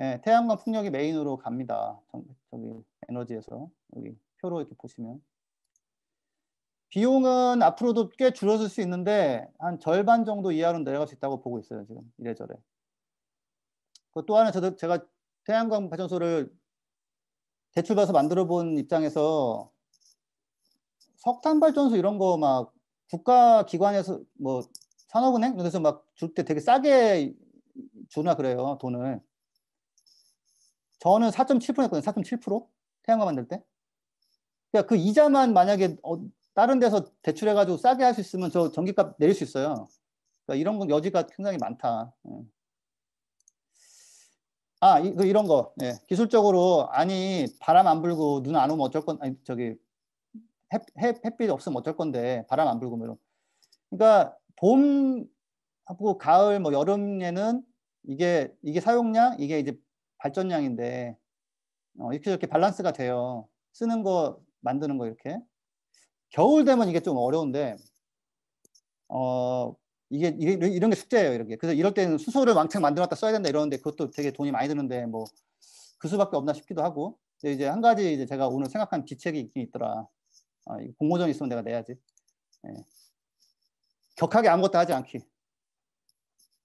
예, 태양광 풍력이 메인으로 갑니다. 저기 에너지에서 여기 표로 이렇게 보시면 비용은 앞으로도 꽤 줄어들 수 있는데 한 절반 정도 이하로 내려갈 수 있다고 보고 있어요 지금 이래저래. 또 하나 저도 제가 태양광 발전소를 대출 받아서 만들어 본 입장에서 석탄 발전소 이런 거 막 국가 기관에서 뭐 산업은행 이런 데서막 줄 때 되게 싸게 주나 그래요 돈을 저는 4.7% 했거든요 4.7% 태양광 만들 때 그러니까 그 이자만 만약에 어, 다른 데서 대출해가지고 싸게 할 수 있으면 저 전기값 내릴 수 있어요 그러니까 이런 건 여지가 굉장히 많다 예. 아, 이, 그 이런 거. 예. 기술적으로 아니 바람 안 불고 눈 안 오면 어쩔 건 아니 저기 햇, 햇, 햇빛 없으면 어쩔 건데 바람 안 불고 뭐 이런. 그러니까 봄하고 가을 뭐 여름에는 이게 이게 사용량 이게 이제 발전량인데 어, 이렇게 이렇게 밸런스가 돼요. 쓰는 거 만드는 거 이렇게. 겨울 되면 이게 좀 어려운데 어 이게, 이게 이런 게 숙제예요, 이런 게. 그래서 이럴 때는 수소를 왕창 만들어다 써야 된다 이러는데 그것도 되게 돈이 많이 드는데 뭐 그 수밖에 없나 싶기도 하고. 근데 이제 한 가지 이제 제가 오늘 생각한 기책이 있긴 있더라. 아, 공모전 있으면 내가 내야지. 예. 격하게 아무것도 하지 않기.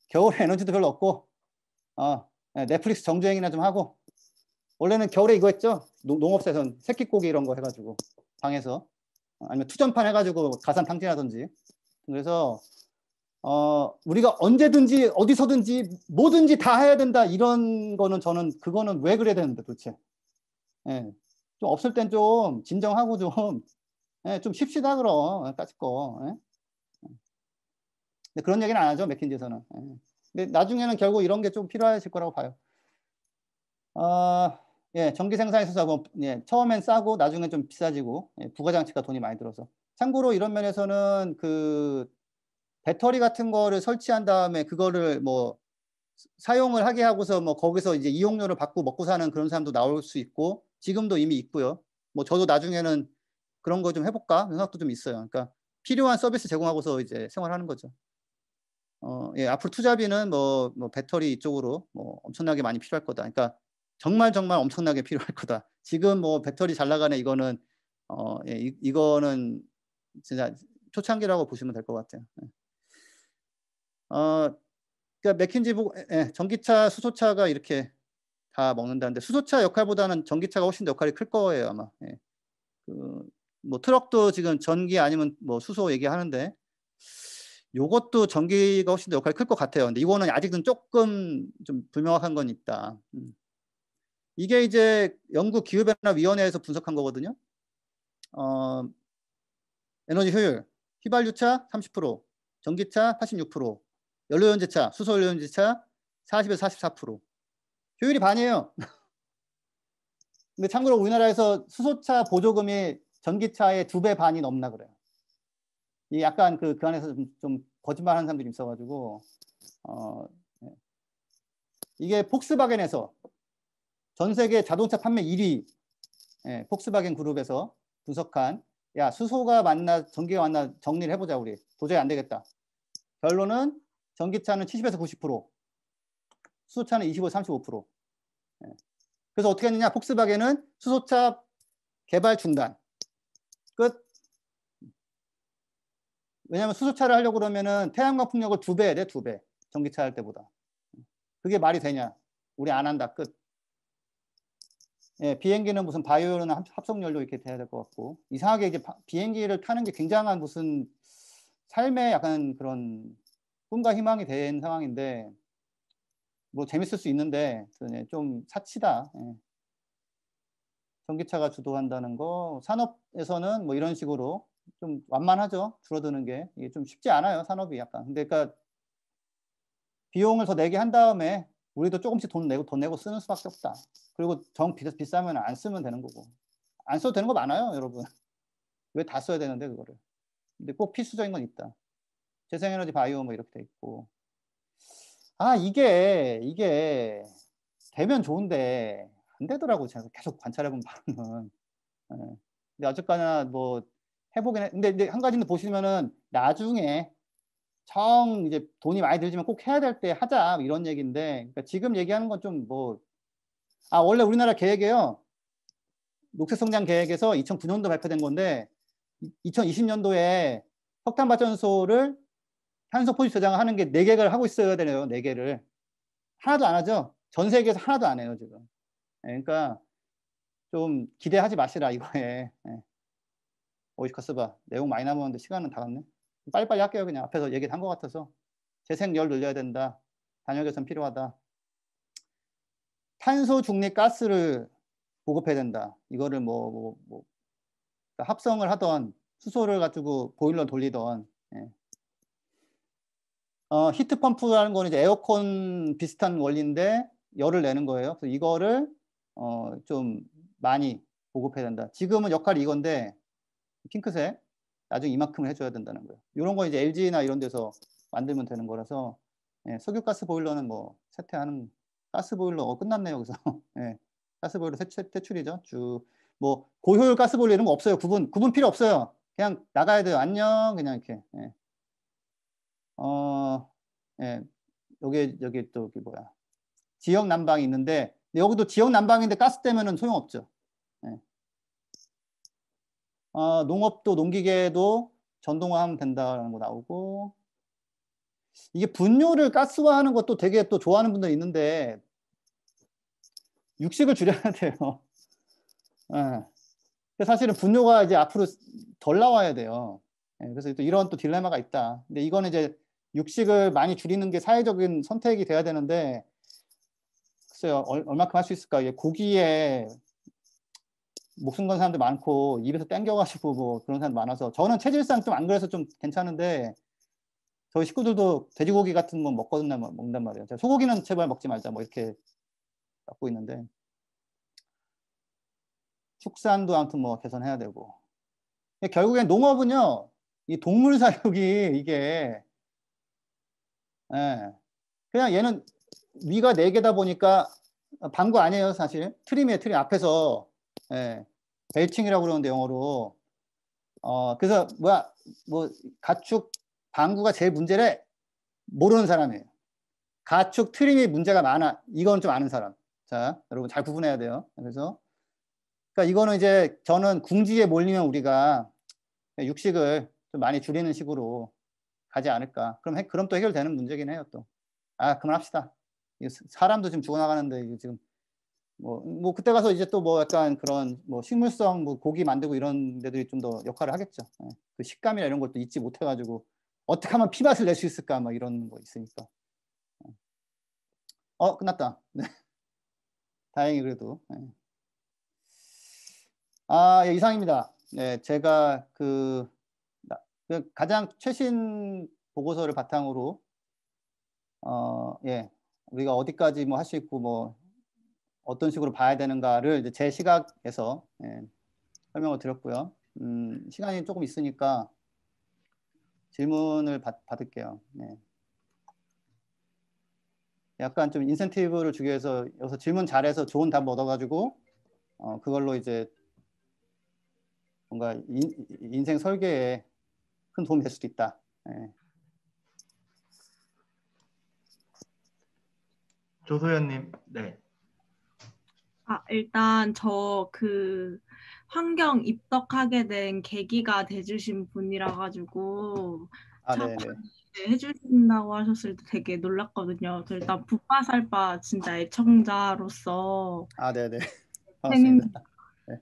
겨울에 너지도 별로 없고, 아, 예, 넷플릭스 정주행이나 좀 하고. 원래는 겨울에 이거 했죠. 농, 농업에선 새끼고기 이런 거 해가지고 방에서 아니면 투전판 해가지고 가산 탕진하든지. 그래서 어, 우리가 언제든지 어디서든지 뭐든지 다 해야 된다 이런 거는 저는 그거는 왜 그래야 되는데 도대체 예. 좀 없을 땐 좀 진정하고 좀, [laughs] 예, 좀 쉽시다 그럼 예, 까짓 거 예. 근데 예. 그런 얘기는 안 하죠 맥킨지에서는 예. 근데 나중에는 결국 이런 게 좀필요하실 거라고 봐요 아, 예, 전기 생산에 있어서 예, 처음엔 싸고 나중엔좀 비싸지고 예, 부가장치가 돈이 많이 들어서 참고로 이런 면에서는 그 배터리 같은 거를 설치한 다음에 그거를 뭐 사용을 하게 하고서 뭐 거기서 이제 이용료를 받고 먹고 사는 그런 사람도 나올 수 있고 지금도 이미 있고요. 뭐 저도 나중에는 그런 거 좀 해볼까 생각도 좀 있어요. 그러니까 필요한 서비스 제공하고서 이제 생활하는 거죠. 어, 예, 앞으로 투자비는 뭐, 뭐 배터리 이쪽으로 뭐 엄청나게 많이 필요할 거다. 그러니까 정말 정말 엄청나게 필요할 거다. 지금 뭐 배터리 잘 나가네 이거는 어, 예, 이, 이거는 진짜 초창기라고 보시면 될 것 같아요. 예. 어, 그러니까 맥킨지 보고 예, 전기차, 수소차가 이렇게 다 먹는다는데 수소차 역할보다는 전기차가 훨씬 더 역할이 클 거예요 아마. 예. 그뭐 트럭도 지금 전기 아니면 뭐 수소 얘기하는데 요것도 전기가 훨씬 더 역할이 클 것 같아요. 근데 이거는 아직은 조금 좀 불명확한 건 있다. 음. 이게 이제 연구 기후변화위원회에서 분석한 거거든요. 어, 에너지 효율, 휘발유차 30%, 전기차 86%, 연료연제차, 수소연료연제차 40에서 44%. 효율이 반이에요. 근데 참고로 우리나라에서 수소차 보조금이 전기차의 두 배 반이 넘나 그래요. 이 약간 그, 그 안에서 좀, 좀 거짓말하는 사람들이 있어가지고 어, 예. 이게 폭스바겐에서 전 세계 자동차 판매 1위 예, 폭스바겐 그룹에서 분석한 야 수소가 맞나 전기가 맞나 정리를 해보자 우리 도저히 안 되겠다 결론은 전기차는 70에서 90%, 수소차는 25, 35%. 예. 그래서 어떻게 했느냐? 폭스바겐은 수소차 개발 중단. 끝. 왜냐하면 수소차를 하려고 그러면은 태양광 풍력을 두배야 돼, 두 배. 전기차 할 때보다. 그게 말이 되냐? 우리 안 한다. 끝. 예, 비행기는 무슨 바이오나 합성연료 이렇게 돼야 될 것 같고 이상하게 이제 비행기를 타는 게 굉장한 무슨 삶의 약간 그런 꿈과 희망이 된 상황인데 뭐 재밌을 수 있는데 좀 사치다. 예. 전기차가 주도한다는 거 산업에서는 뭐 이런 식으로 좀 완만하죠. 줄어드는 게 이게 좀 쉽지 않아요. 산업이 약간. 근데 그러니까 비용을 더 내게 한 다음에 우리도 조금씩 돈 내고 돈 내고 쓰는 수밖에 없다. 그리고 정 비싸면 안 쓰면 되는 거고 안 써도 되는 거 많아요, 여러분. [laughs] 왜 다 써야 되는데 그거를. 근데 꼭 필수적인 건 있다. 재생에너지 바이오 뭐 이렇게 돼 있고 아 이게 이게 되면 좋은데 안 되더라고 제가 계속 관찰해 본 바로는 네. 예. 근데 어쨌거나 뭐 해보긴 해 근데, 근데 한 가지는 보시면은 나중에 정 이제 돈이 많이 들지만 꼭 해야 될 때 하자 뭐 이런 얘기인데 그러니까 지금 얘기하는 건 좀 뭐 아 원래 우리나라 계획에요 녹색성장 계획에서 2009년도 발표된 건데 2020년도에 석탄발전소를 탄소 포집 저장을 하는 게 4개를 하고 있어야 되네요. 4개를. 하나도 안 하죠. 전 세계에서 하나도 안 해요. 지금. 예, 그러니까 좀 기대하지 마시라 이거에. 예. 오이카스바 내용 많이 남았는데 시간은 다 갔네. 빨리빨리 할게요. 그냥 앞에서 얘기를 한것 같아서. 재생열 늘려야 된다. 단열 개선 필요하다. 탄소 중립 가스를 보급해야 된다. 이거를 뭐, 뭐, 뭐 그러니까 합성을 하던 수소를 가지고 보일러 돌리던 예. 어, 히트 펌프라는 거는 이제 에어컨 비슷한 원리인데 열을 내는 거예요. 그래서 이거를 어, 좀 많이 보급해야 된다. 지금은 역할이 이건데 핑크색 나중에 이만큼을 해줘야 된다는 거예요. 이런 거 이제 LG나 이런 데서 만들면 되는 거라서 예, 석유가스 보일러는 뭐 세태하는 가스 보일러 어, 끝났네요. 그래서 [laughs] 예, 가스 보일러 세출, 퇴출이죠. 주 뭐 고효율 가스 보일러 이런 거 없어요. 구분 구분 필요 없어요. 그냥 나가야 돼요. 안녕 그냥 이렇게 예. 어, 예, 여기 여기 또 여기 뭐야 지역 난방이 있는데 여기도 지역 난방인데 가스 때문에 소용없죠. 예. 어, 농업도 농기계도 전동화하면 된다라는 거 나오고 이게 분뇨를 가스화하는 것도 되게 또 좋아하는 분들 있는데 육식을 줄여야 [laughs] 돼요. 예. 사실은 분뇨가 이제 앞으로 덜 나와야 돼요. 예, 그래서 또 이런 또 딜레마가 있다. 근데 이거는 이제 육식을 많이 줄이는 게 사회적인 선택이 돼야 되는데 글쎄요 얼, 얼마큼 할 수 있을까 이게 고기에 목숨 건 사람들 많고 입에서 땡겨가지고 뭐 그런 사람 많아서 저는 체질상 좀 안 그래서 좀 괜찮은데 저희 식구들도 돼지고기 같은 건 먹거든요 뭐 먹는단 말이에요 소고기는 제발 먹지 말자 뭐 이렇게 갖고 있는데 축산도 아무튼 뭐 개선해야 되고 결국엔 농업은요 이 동물 사육이 이게 예. 그냥 얘는 위가 네 개다 보니까 방구 아니에요, 사실. 트림이에요, 트림. 앞에서. 예. 벨칭이라고 그러는데, 영어로. 어, 그래서, 뭐야, 뭐, 가축 방구가 제일 문제래. 모르는 사람이에요. 가축 트림이 문제가 많아. 이건 좀 아는 사람. 자, 여러분 잘 구분해야 돼요. 그래서. 그러니까 이거는 이제 저는 궁지에 몰리면 우리가 육식을 좀 많이 줄이는 식으로 가지 않을까. 그럼 해, 그럼 또 해결되는 문제긴 해요 또. 아 그만합시다. 사람도 지금 죽어나가는데 지금 뭐, 뭐 그때 가서 이제 또 뭐 약간 그런 뭐 식물성 뭐 고기 만들고 이런 데들이 좀 더 역할을 하겠죠. 예. 그 식감이나 이런 것도 잊지 못해가지고 어떻게 하면 피맛을 낼 수 있을까 막 이런 거 있으니까. 예. 어 끝났다. 네. [laughs] 다행히 그래도. 예. 아 예, 이상입니다. 네 제가 그그 가장 최신 보고서를 바탕으로 어, 예, 우리가 어디까지 뭐 할 수 있고 뭐 어떤 식으로 봐야 되는가를 제 시각에서 예, 설명을 드렸고요. 음, 시간이 조금 있으니까 질문을 받, 받을게요. 예. 약간 좀 인센티브를 주기 위해서 여기서 질문 잘해서 좋은 답 얻어가지고 어, 그걸로 이제 뭔가 인, 인생 설계에 큰 도움이 될 수도 있다. 예. 조소연님, 네. 아, 일단 저 그 환경 입덕하게 된 계기가 돼주신 분이라 가지고 아, 네 해주신다고 하셨을 때 되게 놀랐거든요. 일단 북바살바 진짜 애청자로서 아, 네네. [laughs] 반갑습니그 네.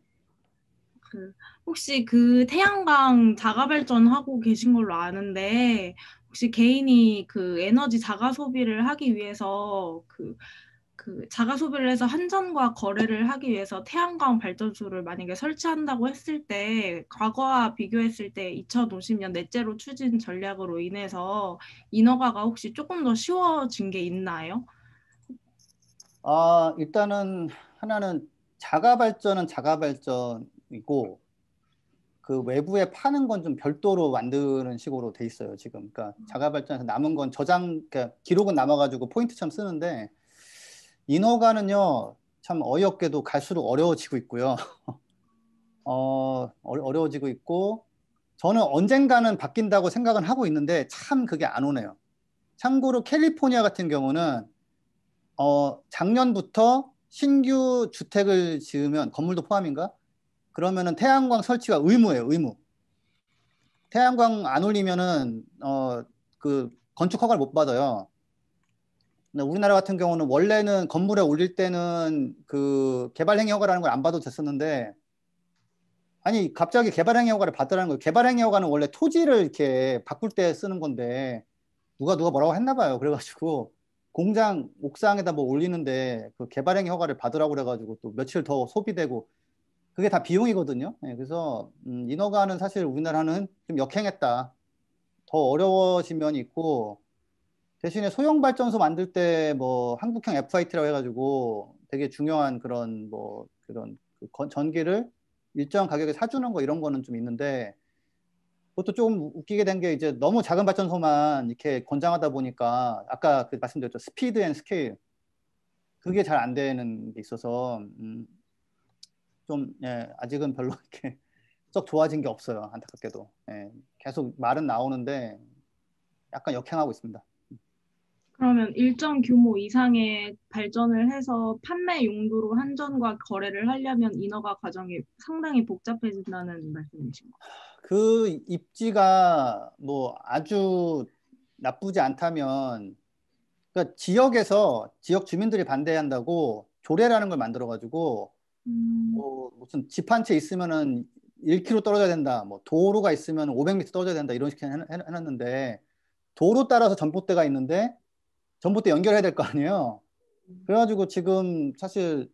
혹시 그 태양광 자가발전 하고 계신 걸로 아는데 혹시 개인이 그 에너지 자가 소비를 하기 위해서 그, 그 자가 소비를 해서 한전과 거래를 하기 위해서 태양광 발전소를 만약에 설치한다고 했을 때 과거와 비교했을 때 2050년 넷째로 추진 전략으로 인해서 인허가가 혹시 조금 더 쉬워진 게 있나요? 아 일단은 하나는 자가 발전은 자가 발전이고 그 외부에 파는 건 좀 별도로 만드는 식으로 돼 있어요 지금. 그러니까 음. 자가 발전에서 남은 건 저장 그러니까 기록은 남아가지고 포인트처럼 쓰는데 인허가는요 참 어이없게도 갈수록 어려워지고 있고요. [laughs] 어, 어 어려워지고 있고 저는 언젠가는 바뀐다고 생각은 하고 있는데 참 그게 안 오네요. 참고로 캘리포니아 같은 경우는 어 작년부터 신규 주택을 지으면 건물도 포함인가 그러면은 태양광 설치가 의무예요, 의무. 태양광 안 올리면은 어 그 건축 허가를 못 받아요. 근데 우리나라 같은 경우는 원래는 건물에 올릴 때는 그 개발행위 허가라는 걸 안 받아도 됐었는데 아니 갑자기 개발행위 허가를 받으라는 거예요. 개발행위 허가는 원래 토지를 이렇게 바꿀 때 쓰는 건데 누가 누가 뭐라고 했나 봐요. 그래가지고 공장 옥상에다 뭐 올리는데 그 개발행위 허가를 받으라고 그래가지고 또 며칠 더 소비되고 그게 다 비용이거든요. 네, 그래서 음, 인허가는 사실 우리나라는 좀 역행했다. 더 어려워진 면이 있고 대신에 소형 발전소 만들 때 뭐 한국형 FIT라고 해가지고 되게 중요한 그런 뭐 그런 그 전기를 일정 가격에 사주는 거 이런 거는 좀 있는데 그것도 조금 웃기게 된 게 이제 너무 작은 발전소만 이렇게 권장하다 보니까 아까 그 말씀드렸죠 스피드 앤 스케일 그게 잘 안 되는 게 있어서 음, 좀 예, 아직은 별로 [laughs] 이렇게 썩 좋아진 게 없어요. 안타깝게도 예, 계속 말은 나오는데 약간 역행하고 있습니다. 그러면 일정 규모 이상의 발전을 해서 판매 용도로 한전과 거래를 하려면 인허가 과정이 상당히 복잡해진다는 말씀이신가요? 그 입지가 뭐 아주 나쁘지 않다면 그러니까 지역에서 지역 주민들이 반대한다고 조례라는 걸 만들어 가지고 음. 뭐 무슨 집 한 채 있으면은 1km 떨어져야 된다. 뭐 도로가 있으면 500m 떨어져야 된다. 이런 식으로 해놨는데 도로 따라서 전봇대가 있는데 전봇대 연결해야 될 거 아니에요. 그래가지고 지금 사실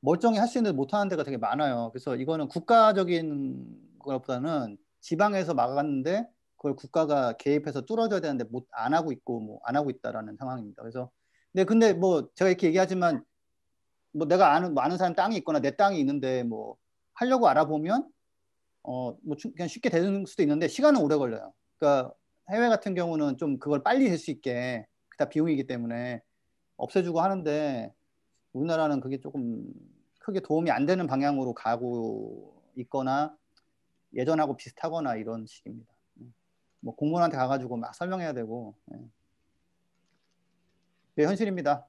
멀쩡히 할 수 있는데 못하는 데가 되게 많아요. 그래서 이거는 국가적인 것보다는 지방에서 막았는데 그걸 국가가 개입해서 뚫어줘야 되는데 못 안 하고 있고 뭐 안 하고 있다라는 상황입니다. 그래서 근데 근데 뭐 제가 이렇게 얘기하지만 뭐 내가 아는 많은 사람 땅이 있거나 내 땅이 있는데 뭐 하려고 알아보면 어 뭐 그냥 쉽게 되는 수도 있는데 시간은 오래 걸려요. 그러니까 해외 같은 경우는 좀 그걸 빨리 될 수 있게 그다 비용이기 때문에 없애주고 하는데 우리나라는 그게 조금 크게 도움이 안 되는 방향으로 가고 있거나 예전하고 비슷하거나 이런 식입니다. 뭐 공무원한테 가가지고 막 설명해야 되고 예. 네. 현실입니다.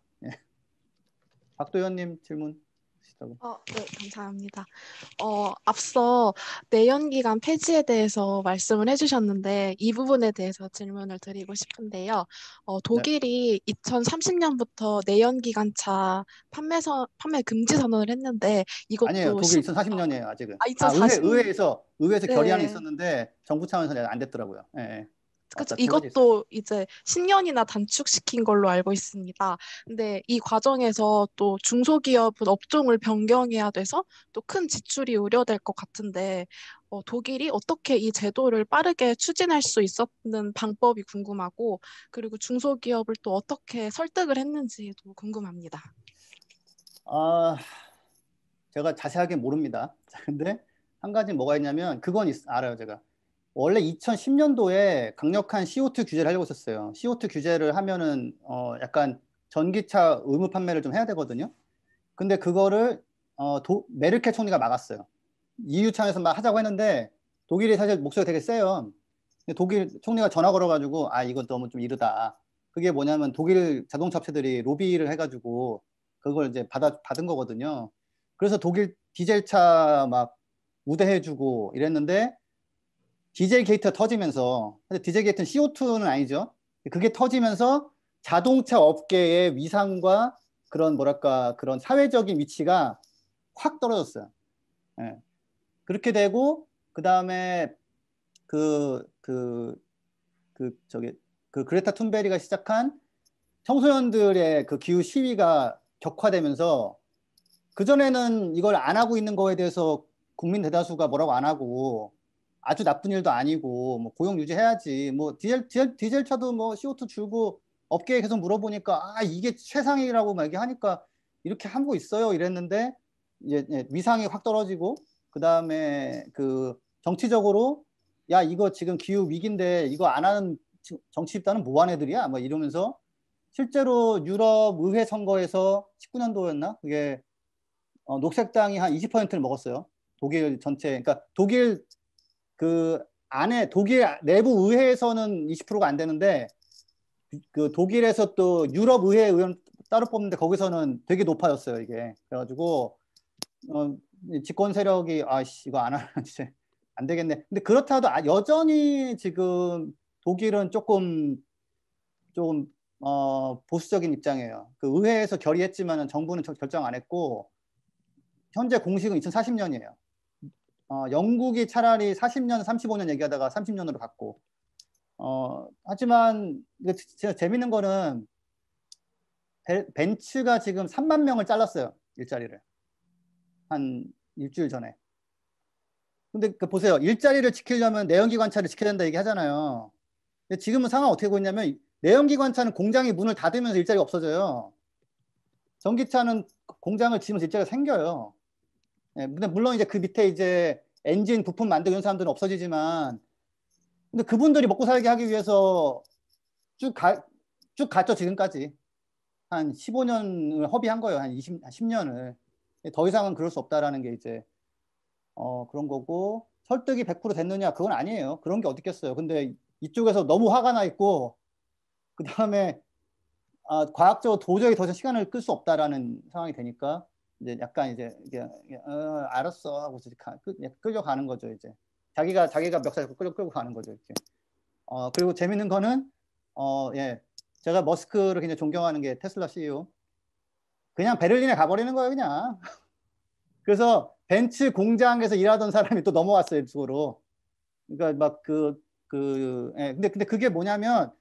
박도현님 질문 하시다고. 어, 네, 감사합니다. 어, 앞서 내연 기간 폐지에 대해서 말씀을 해주셨는데 이 부분에 대해서 질문을 드리고 싶은데요. 어, 독일이 네. 2030년부터 내연 기관차 판매 선 판매 금지 선언을 했는데 이것 아니에요. 독일 시... 2040년이에요 아직은. 아, 2040... 아, 의회, 에서 의회에서 네. 결의안이 있었는데 정부 차원에서 안 됐더라고요. 네. 그렇죠. 이것도 이제 10년이나 단축시킨 걸로 알고 있습니다. 근데 이 과정에서 또 중소기업은 업종을 변경해야 돼서 또 큰 지출이 우려될 것 같은데 어, 독일이 어떻게 이 제도를 빠르게 추진할 수 있었는 방법이 궁금하고 그리고 중소기업을 또 어떻게 설득을 했는지도 궁금합니다. 아, 제가 자세하게 모릅니다. [laughs] 근데 한 가지 뭐가 있냐면 그건 있, 알아요, 제가. 원래 2010년도에 강력한 CO2 규제를 하려고 했었어요. CO2 규제를 하면은 어 약간 전기차 의무 판매를 좀 해야 되거든요. 근데 그거를 어 도, 메르켈 총리가 막았어요. EU 차원에서 막 하자고 했는데 독일이 사실 목소리가 되게 세요. 독일 총리가 전화 걸어가지고 아 이건 너무 좀 이르다. 그게 뭐냐면 독일 자동차 업체들이 로비를 해가지고 그걸 이제 받아 받은 거거든요. 그래서 독일 디젤 차 막 우대해주고 이랬는데 디젤 게이트가 터지면서 근데 디젤 게이트는 CO2는 아니죠. 그게 터지면서 자동차 업계의 위상과 그런 뭐랄까 그런 사회적인 위치가 확 떨어졌어요. 예. 그렇게 되고 그다음에 그그그 그, 그 저기 그 그레타 툰베리가 시작한 청소년들의 그 기후 시위가 격화되면서 그전에는 이걸 안 하고 있는 거에 대해서 국민 대다수가 뭐라고 안 하고 아주 나쁜 일도 아니고 뭐 고용 유지해야지 뭐 디젤 디젤 디젤 차도 뭐 CO2 줄고 업계에 계속 물어보니까 아 이게 최상이라고 막 얘기하니까 이렇게 하고 있어요 이랬는데 이제 예, 위상이 확 떨어지고 그다음에 그 정치적으로 야 이거 지금 기후 위기인데 이거 안 하는 정치 집단은 뭐 한 애들이야 막 이러면서 실제로 유럽 의회 선거에서 19년도였나 그게 어, 녹색당이 한 20%를 먹었어요 독일 전체 그러니까 독일 그 안에 독일 내부 의회에서는 20%가 안 되는데 그 독일에서 또 유럽 의회 의원 따로 뽑는데 거기서는 되게 높아졌어요 이게 그래가지고 어, 집권 세력이 아씨 이거 안 하는 이제 [laughs] 안 되겠네 근데 그렇다도 아, 여전히 지금 독일은 조금 조금 어, 보수적인 입장이에요 그 의회에서 결의했지만 정부는 결정 안 했고 현재 공식은 2040년이에요 어, 영국이 차라리 40년, 35년 얘기하다가 30년으로 갔고 어, 하지만 제가 재밌는 거는 벤, 벤츠가 지금 3만 명을 잘랐어요 일자리를 한 일주일 전에. 근데 그 보세요 일자리를 지키려면 내연기관차를 지켜야 된다 얘기하잖아요. 근데 지금은 상황 어떻게 보이냐면 내연기관차는 공장이 문을 닫으면서 일자리가 없어져요. 전기차는 공장을 지으면서 일자리가 생겨요. 예, 근데 물론 이제 그 밑에 이제 엔진 부품 만들고 이런 사람들은 없어지지만 근데 그분들이 먹고 살게 하기 위해서 쭉 가, 쭉 갔죠 지금까지 한 15년을 허비한 거예요 한 20, 한 10년을 더 이상은 그럴 수 없다라는 게 이제 어 그런 거고 설득이 100% 됐느냐 그건 아니에요 그런 게 어딨겠어요 근데 이쪽에서 너무 화가 나 있고 그 다음에 아, 과학적으로 도저히 더 이상 시간을 끌 수 없다라는 상황이 되니까 이제 약간 이제 어, 알았어 하고 이제 끌려가는 거죠 이제 자기가 자기가 멱살 잡고 끌고 가는 거죠 이렇게 어 그리고 재밌는 거는 어예 제가 머스크를 굉장히 존경하는 게 테슬라 CEO 그냥 베를린에 가버리는 거예요 그냥 [laughs] 그래서 벤츠 공장에서 일하던 사람이 또 넘어왔어요 이쪽으로 그러니까 막 그 그, 예, 근데 근데 그게 뭐냐면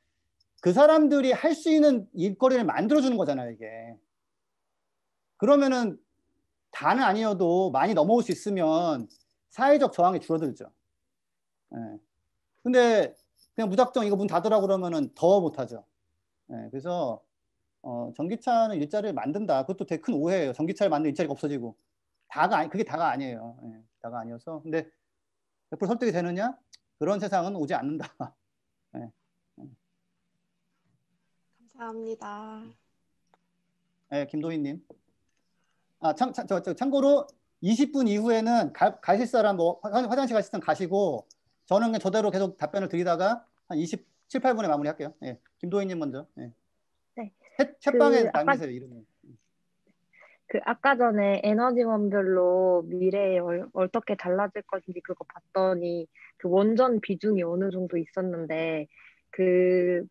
그 사람들이 할 수 있는 일거리를 만들어주는 거잖아요 이게 그러면은 다는 아니어도 많이 넘어올 수 있으면 사회적 저항이 줄어들죠. 예. 근데 그냥 무작정 이거 문 닫으라 그러면은 더 못하죠. 예. 그래서 어, 전기차는 일자리를 만든다. 그것도 되게 큰 오해예요. 전기차를 만든 일자리가 없어지고 다가 아니 그게 다가 아니에요. 예. 다가 아니어서 근데 100% 설득이 되느냐? 그런 세상은 오지 않는다. [laughs] 예. 예. 감사합니다. 네, 김도희님. 아, 참, 참, 저, 저, 참고로 20분 이후에는 가, 가실 사람 뭐 화, 장실 가실 사람 가시고 저는 저대로 계속 답변을 드리다가 한 27, 8분에 마무리할게요. 예. 김도희님 먼저. 예. 네. 챗, 방에 그, 남기세요 아까... 이름을. 예. 그 아까 전에 에너지원별로 미래에 얼, 어떻게 달라질 것인지 그거 봤더니 그 원전 비중이 어느 정도 있었는데 그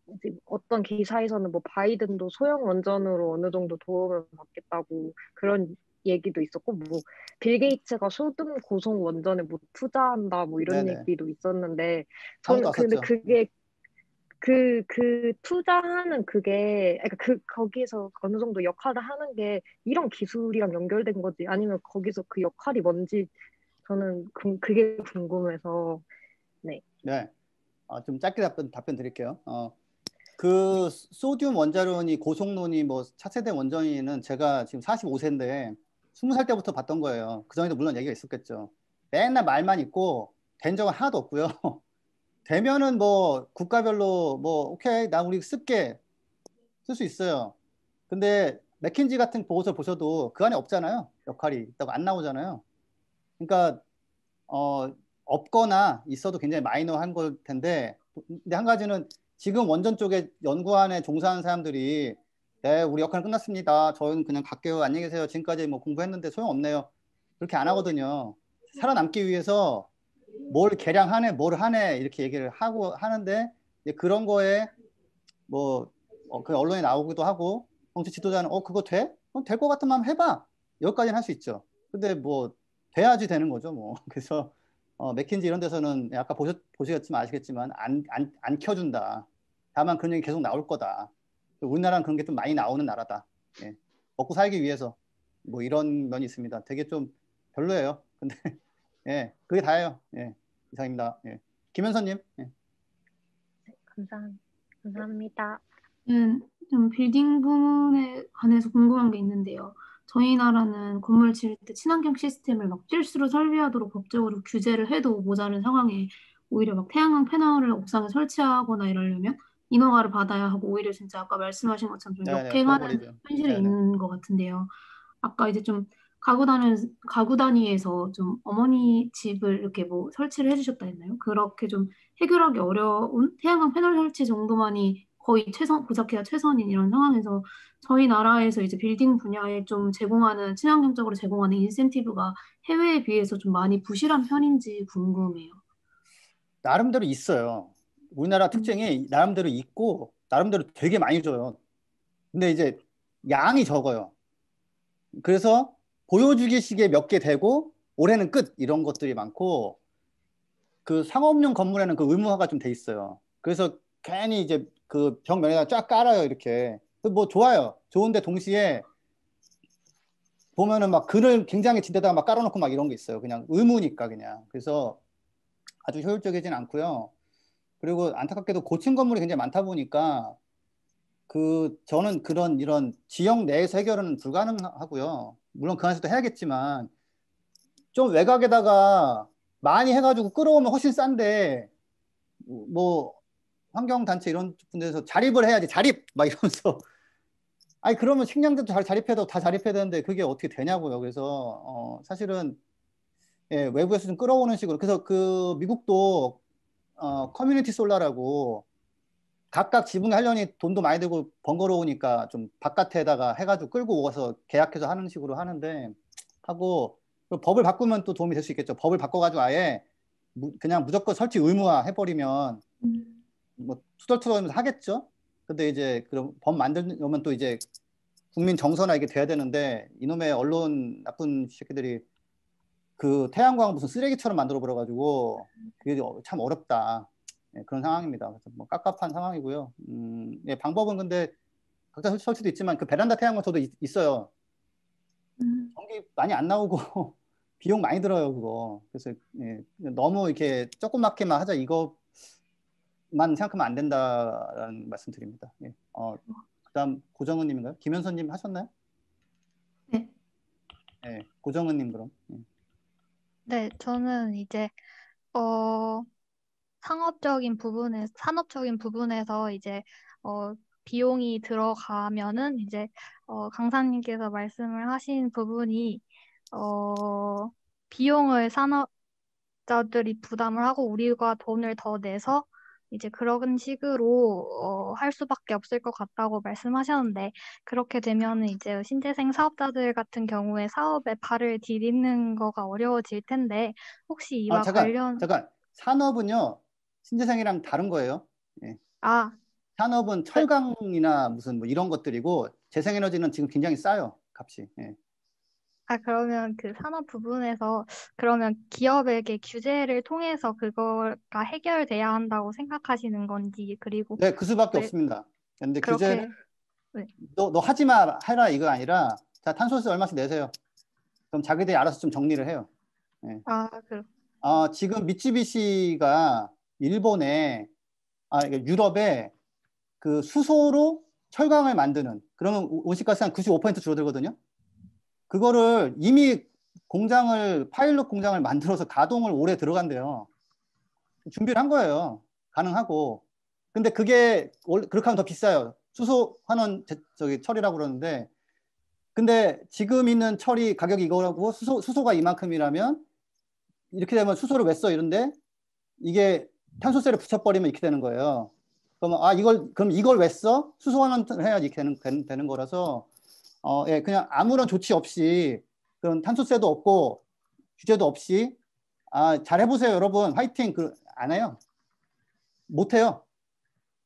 어떤 기사에서는 뭐 바이든도 소형 원전으로 어느 정도 도움을 받겠다고 그런 얘기도 있었고 뭐 빌 게이츠가 소등 고속 원전에 뭐 투자한다 뭐 이런 네네. 얘기도 있었는데 저는 근데 왔었 그게 그, 그 투자하는 그게, 그러니까 그, 거기에서 어느 정도 역할을 하는 게 이런 기술이랑 연결된 거지, 아니면 거기서 그 역할이 뭔지 저는 그, 그게 궁금해서, 네. 네. 어, 좀 짧게 답변, 답변 드릴게요. 어, 그 소듐 원자론이 고속론이 뭐 차세대 원전이는 제가 지금 45세인데 20살 때부터 봤던 거예요. 그 전에도 물론 얘기가 있었겠죠. 맨날 말만 있고 된 적은 하나도 없고요. [laughs] 되면은 뭐 국가별로 뭐 오케이 나 우리 쓸게 쓸 수 있어요. 근데 맥킨지 같은 보고서 보셔도 그 안에 없잖아요. 역할이 있다고 안 나오잖아요. 그러니까 어 없거나 있어도 굉장히 마이너한 걸 텐데 근데 한 가지는 지금 원전 쪽에 연구안에 종사하는 사람들이 네, 우리 역할 끝났습니다. 저는 그냥 갈게요. 안녕히 계세요. 지금까지 뭐 공부했는데 소용없네요. 그렇게 안 하거든요. 살아남기 위해서 뭘 개량하네, 뭘 하네 이렇게 얘기를 하고 하는데 그런 거에 뭐그 어, 언론에 나오기도 하고 정치 지도자는 어 그거 돼? 그럼 될 것 같으면 해봐. 여기까지는 할 수 있죠. 근데 뭐 돼야지 되는 거죠. 뭐 [laughs] 그래서 어, 맥킨지 이런 데서는 아까 보셨, 보셨지만 아시겠지만 안, 안, 안 켜준다. 다만 그런 얘기 계속 나올 거다. 우리나라는 그런 게 좀 많이 나오는 나라다. 예. 먹고 살기 위해서 뭐 이런 면이 있습니다. 되게 좀 별로예요. 근데 [laughs] 예, 그게 다예요. 예, 이상입니다. 예. 김현선님. 예. 감사, 감사합니다. 음, 좀 빌딩 부문에 관해서 궁금한 게 있는데요. 저희 나라는 건물 지을 때 친환경 시스템을 막 필수로 설비하도록 법적으로 규제를 해도 모자른 상황에 오히려 막 태양광 패널을 옥상에 설치하거나 이러려면 인허가를 받아야 하고 오히려 진짜 아까 말씀하신 것처럼 좀 역행하는 버블 현실에 네네. 있는 것 같은데요. 아까 이제 좀 가구 단위 가구 단위에서 좀 어머니 집을 이렇게 뭐 설치를 해주셨다 했나요? 그렇게 좀 해결하기 어려운 태양광 패널 설치 정도만이 거의 최선 고작해야 최선인 이런 상황에서 저희 나라에서 이제 빌딩 분야에 좀 제공하는 친환경적으로 제공하는 인센티브가 해외에 비해서 좀 많이 부실한 편인지 궁금해요. 나름대로 있어요. 우리나라 음. 특징이 나름대로 있고 나름대로 되게 많이 줘요. 근데 이제 양이 적어요. 그래서 보여주기식에 몇 개 되고 올해는 끝 이런 것들이 많고 그 상업용 건물에는 그 의무화가 좀 돼 있어요. 그래서 괜히 이제 그벽 면에다 쫙 깔아요 이렇게 그 뭐 좋아요 좋은데 동시에 보면은 막 글을 굉장히 진대다가 막 깔아놓고 막 이런 게 있어요 그냥 의무니까 그냥 그래서 아주 효율적이진 않고요 그리고 안타깝게도 고층 건물이 굉장히 많다 보니까 그 저는 그런 이런 지역 내에서 해결은 불가능하고요 물론 그 안에서도 해야겠지만 좀 외곽에다가 많이 해가지고 끌어오면 훨씬 싼데 뭐 환경단체 이런 분들에서 자립을 해야지 자립 막 이러면서 [laughs] 아니 그러면 식량들도 잘 자립해도 다 자립해야 되는데 그게 어떻게 되냐고요. 그래서 어 사실은 예, 외부에서 좀 끌어오는 식으로 그래서 그 미국도 어 커뮤니티 솔라라고 각각 지분에 하려니 돈도 많이 들고 번거로우니까 좀 바깥에다가 해가지고 끌고 와서 계약해서 하는 식으로 하는데 하고 그 법을 바꾸면 또 도움이 될 수 있겠죠. 법을 바꿔가지고 아예 무, 그냥 무조건 설치 의무화 해버리면 음. 뭐 투덜투덜하면서 하겠죠. 근데 이제 그럼 법 만들려면 또 이제 국민 정서나 이게 돼야 되는데 이놈의 언론 나쁜 새끼들이 그 태양광 무슨 쓰레기처럼 만들어 버려 가지고 그게 어, 참 어렵다. 예, 그런 상황입니다. 그래서 뭐 깝깝한 상황이고요. 음, 예, 방법은 근데 각자 설치도 있지만 그 베란다 태양광 저도 있, 어요 음. 전기 많이 안 나오고 [laughs] 비용 많이 들어요 그거. 그래서 예, 너무 이렇게 조그맣게만 하자 이거 만 생각하면 안 된다라는 말씀드립니다. 예. 어, 그다음 고정은님인가요? 김현선님 하셨나요? 네. 네, 고정은님 그럼. 예. 네, 저는 이제 어 상업적인 부분에 산업적인 부분에서 이제 어 비용이 들어가면은 이제 어 강사님께서 말씀을 하신 부분이 어 비용을 산업자들이 부담을 하고 우리가 돈을 더 내서 이제 그런 식으로 어, 할 수밖에 없을 것 같다고 말씀하셨는데 그렇게 되면 이제 신재생 사업자들 같은 경우에 사업에 발을 디딛는 거가 어려워질 텐데 혹시 아, 이와 아, 잠깐, 관련 잠깐 산업은요 신재생이랑 다른 거예요. 예. 아 산업은 네. 철강이나 무슨 뭐 이런 것들이고 재생에너지는 지금 굉장히 싸요 값이. 예. 아, 그러면 그 산업 부분에서 그러면 기업에게 규제를 통해서 그거가 해결돼야 한다고 생각하시는 건지 그리고 네, 그 수밖에 네, 없습니다. 근데 그렇게, 규제 네. 너, 너 하지 마, 해라 이거 아니라 자, 탄소세 얼마씩 내세요. 그럼 자기들이 알아서 좀 정리를 해요. 네. 아, 그럼. 아, 어, 지금 미쯔비시가 일본에 아, 유럽에 그 수소로 철강을 만드는 그러면 온실가스 한95% 줄어들거든요. 그거를 이미 공장을 파일럿 공장을 만들어서 가동을 오래 들어간대요. 준비를 한 거예요. 가능하고. 근데 그게 그렇게 하면 더 비싸요. 수소 환원 저기 처리라고 그러는데 근데 지금 있는 처리 가격이 이거라고 수소 수소가 이만큼이라면 이렇게 되면 수소를 왜써 이런데 이게 탄소세를 붙여버리면 이렇게 되는 거예요. 그러면 아 이걸 그럼 이걸 왜 써? 수소 환원을 해야지 되는 되는 거라서 어, 예, 그냥 아무런 조치 없이 그런 탄소세도 없고 규제도 없이 아, 잘 해보세요 여러분 화이팅 그, 안 해요 못해요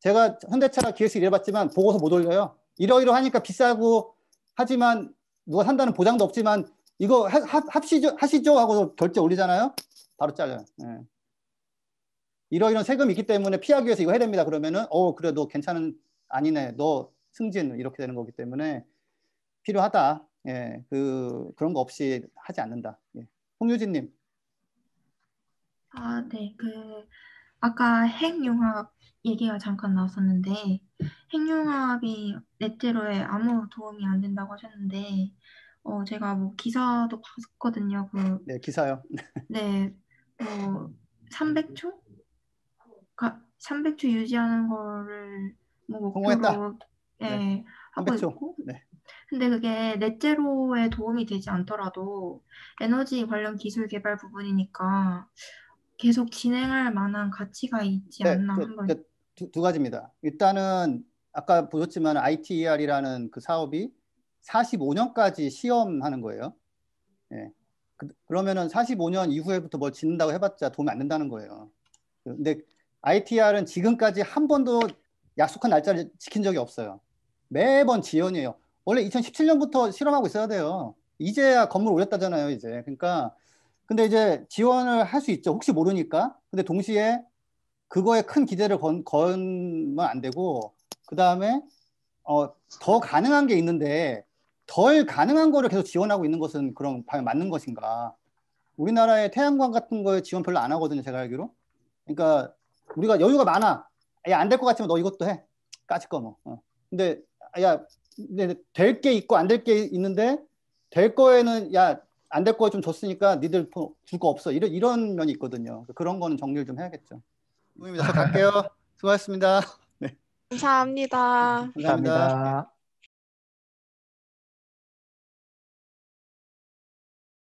제가 현대차 기획실 일해봤지만 보고서 못 올려요 이러이러하니까 비싸고 하지만 누가 산다는 보장도 없지만 이거 하, 합시죠 하시죠 하고 결제 올리잖아요 바로 잘려요 예. 이러이런 세금이 있기 때문에 피하기 위해서 이거 해야 됩니다 그러면은 어 그래 도 괜찮은 아니네 너 승진 이렇게 되는 거기 때문에 필요하다. 예, 그 그런 거 없이 하지 않는다. 예. 홍유진님. 아, 네. 그 아까 핵융합 얘기가 잠깐 나왔었는데 핵융합이 레테로에 아무 도움이 안 된다고 하셨는데 어 제가 뭐 기사도 봤거든요. 그 네, 기사요. [laughs] 네. 뭐 300초? 300초 유지하는 거를 뭐 목표로 성공했다. 예, 네. 하고 300초. 있고 네. 근데 그게 넷제로에 도움이 되지 않더라도 에너지 관련 기술 개발 부분이니까 계속 진행할 만한 가치가 있지 네, 않나 그, 한번. 그, 두, 두 가지입니다. 일단은 아까 보셨지만 ITER이라는 그 사업이 45년까지 시험하는 거예요. 예. 그, 러면은 45년 이후에부터 뭘 짓는다고 해봤자 도움이 안 된다는 거예요. 근데 ITR은 지금까지 한 번도 약속한 날짜를 지킨 적이 없어요. 매번 지연이에요. 원래 2017년부터 실험하고 있어야 돼요. 이제야 건물 올렸다잖아요, 이제. 그러니까 근데 이제 지원을 할 수 있죠. 혹시 모르니까. 근데 동시에 그거에 큰 기대를 건, 건면 안 되고 그 다음에 어, 더 가능한 게 있는데 덜 가능한 거를 계속 지원하고 있는 것은 그럼 과연 맞는 것인가? 우리나라의 태양광 같은 거에 지원 별로 안 하거든요, 제가 알기로. 그러니까 우리가 여유가 많아. 야, 안 될 것 같으면 너 이것도 해. 까짓 거 뭐. 어. 근데 야, 네, 네. 될 게 있고 안 될 게 있는데 될 거에는 야 안 될 거좀 줬으니까 니들 줄 거 없어 이런 이런 면이 있거든요. 그런 거는 정리를 좀 해야겠죠. 선생님 저 갈게요. 수고하셨습니다. 네. 감사합니다. 감사합니다. 감사합니다.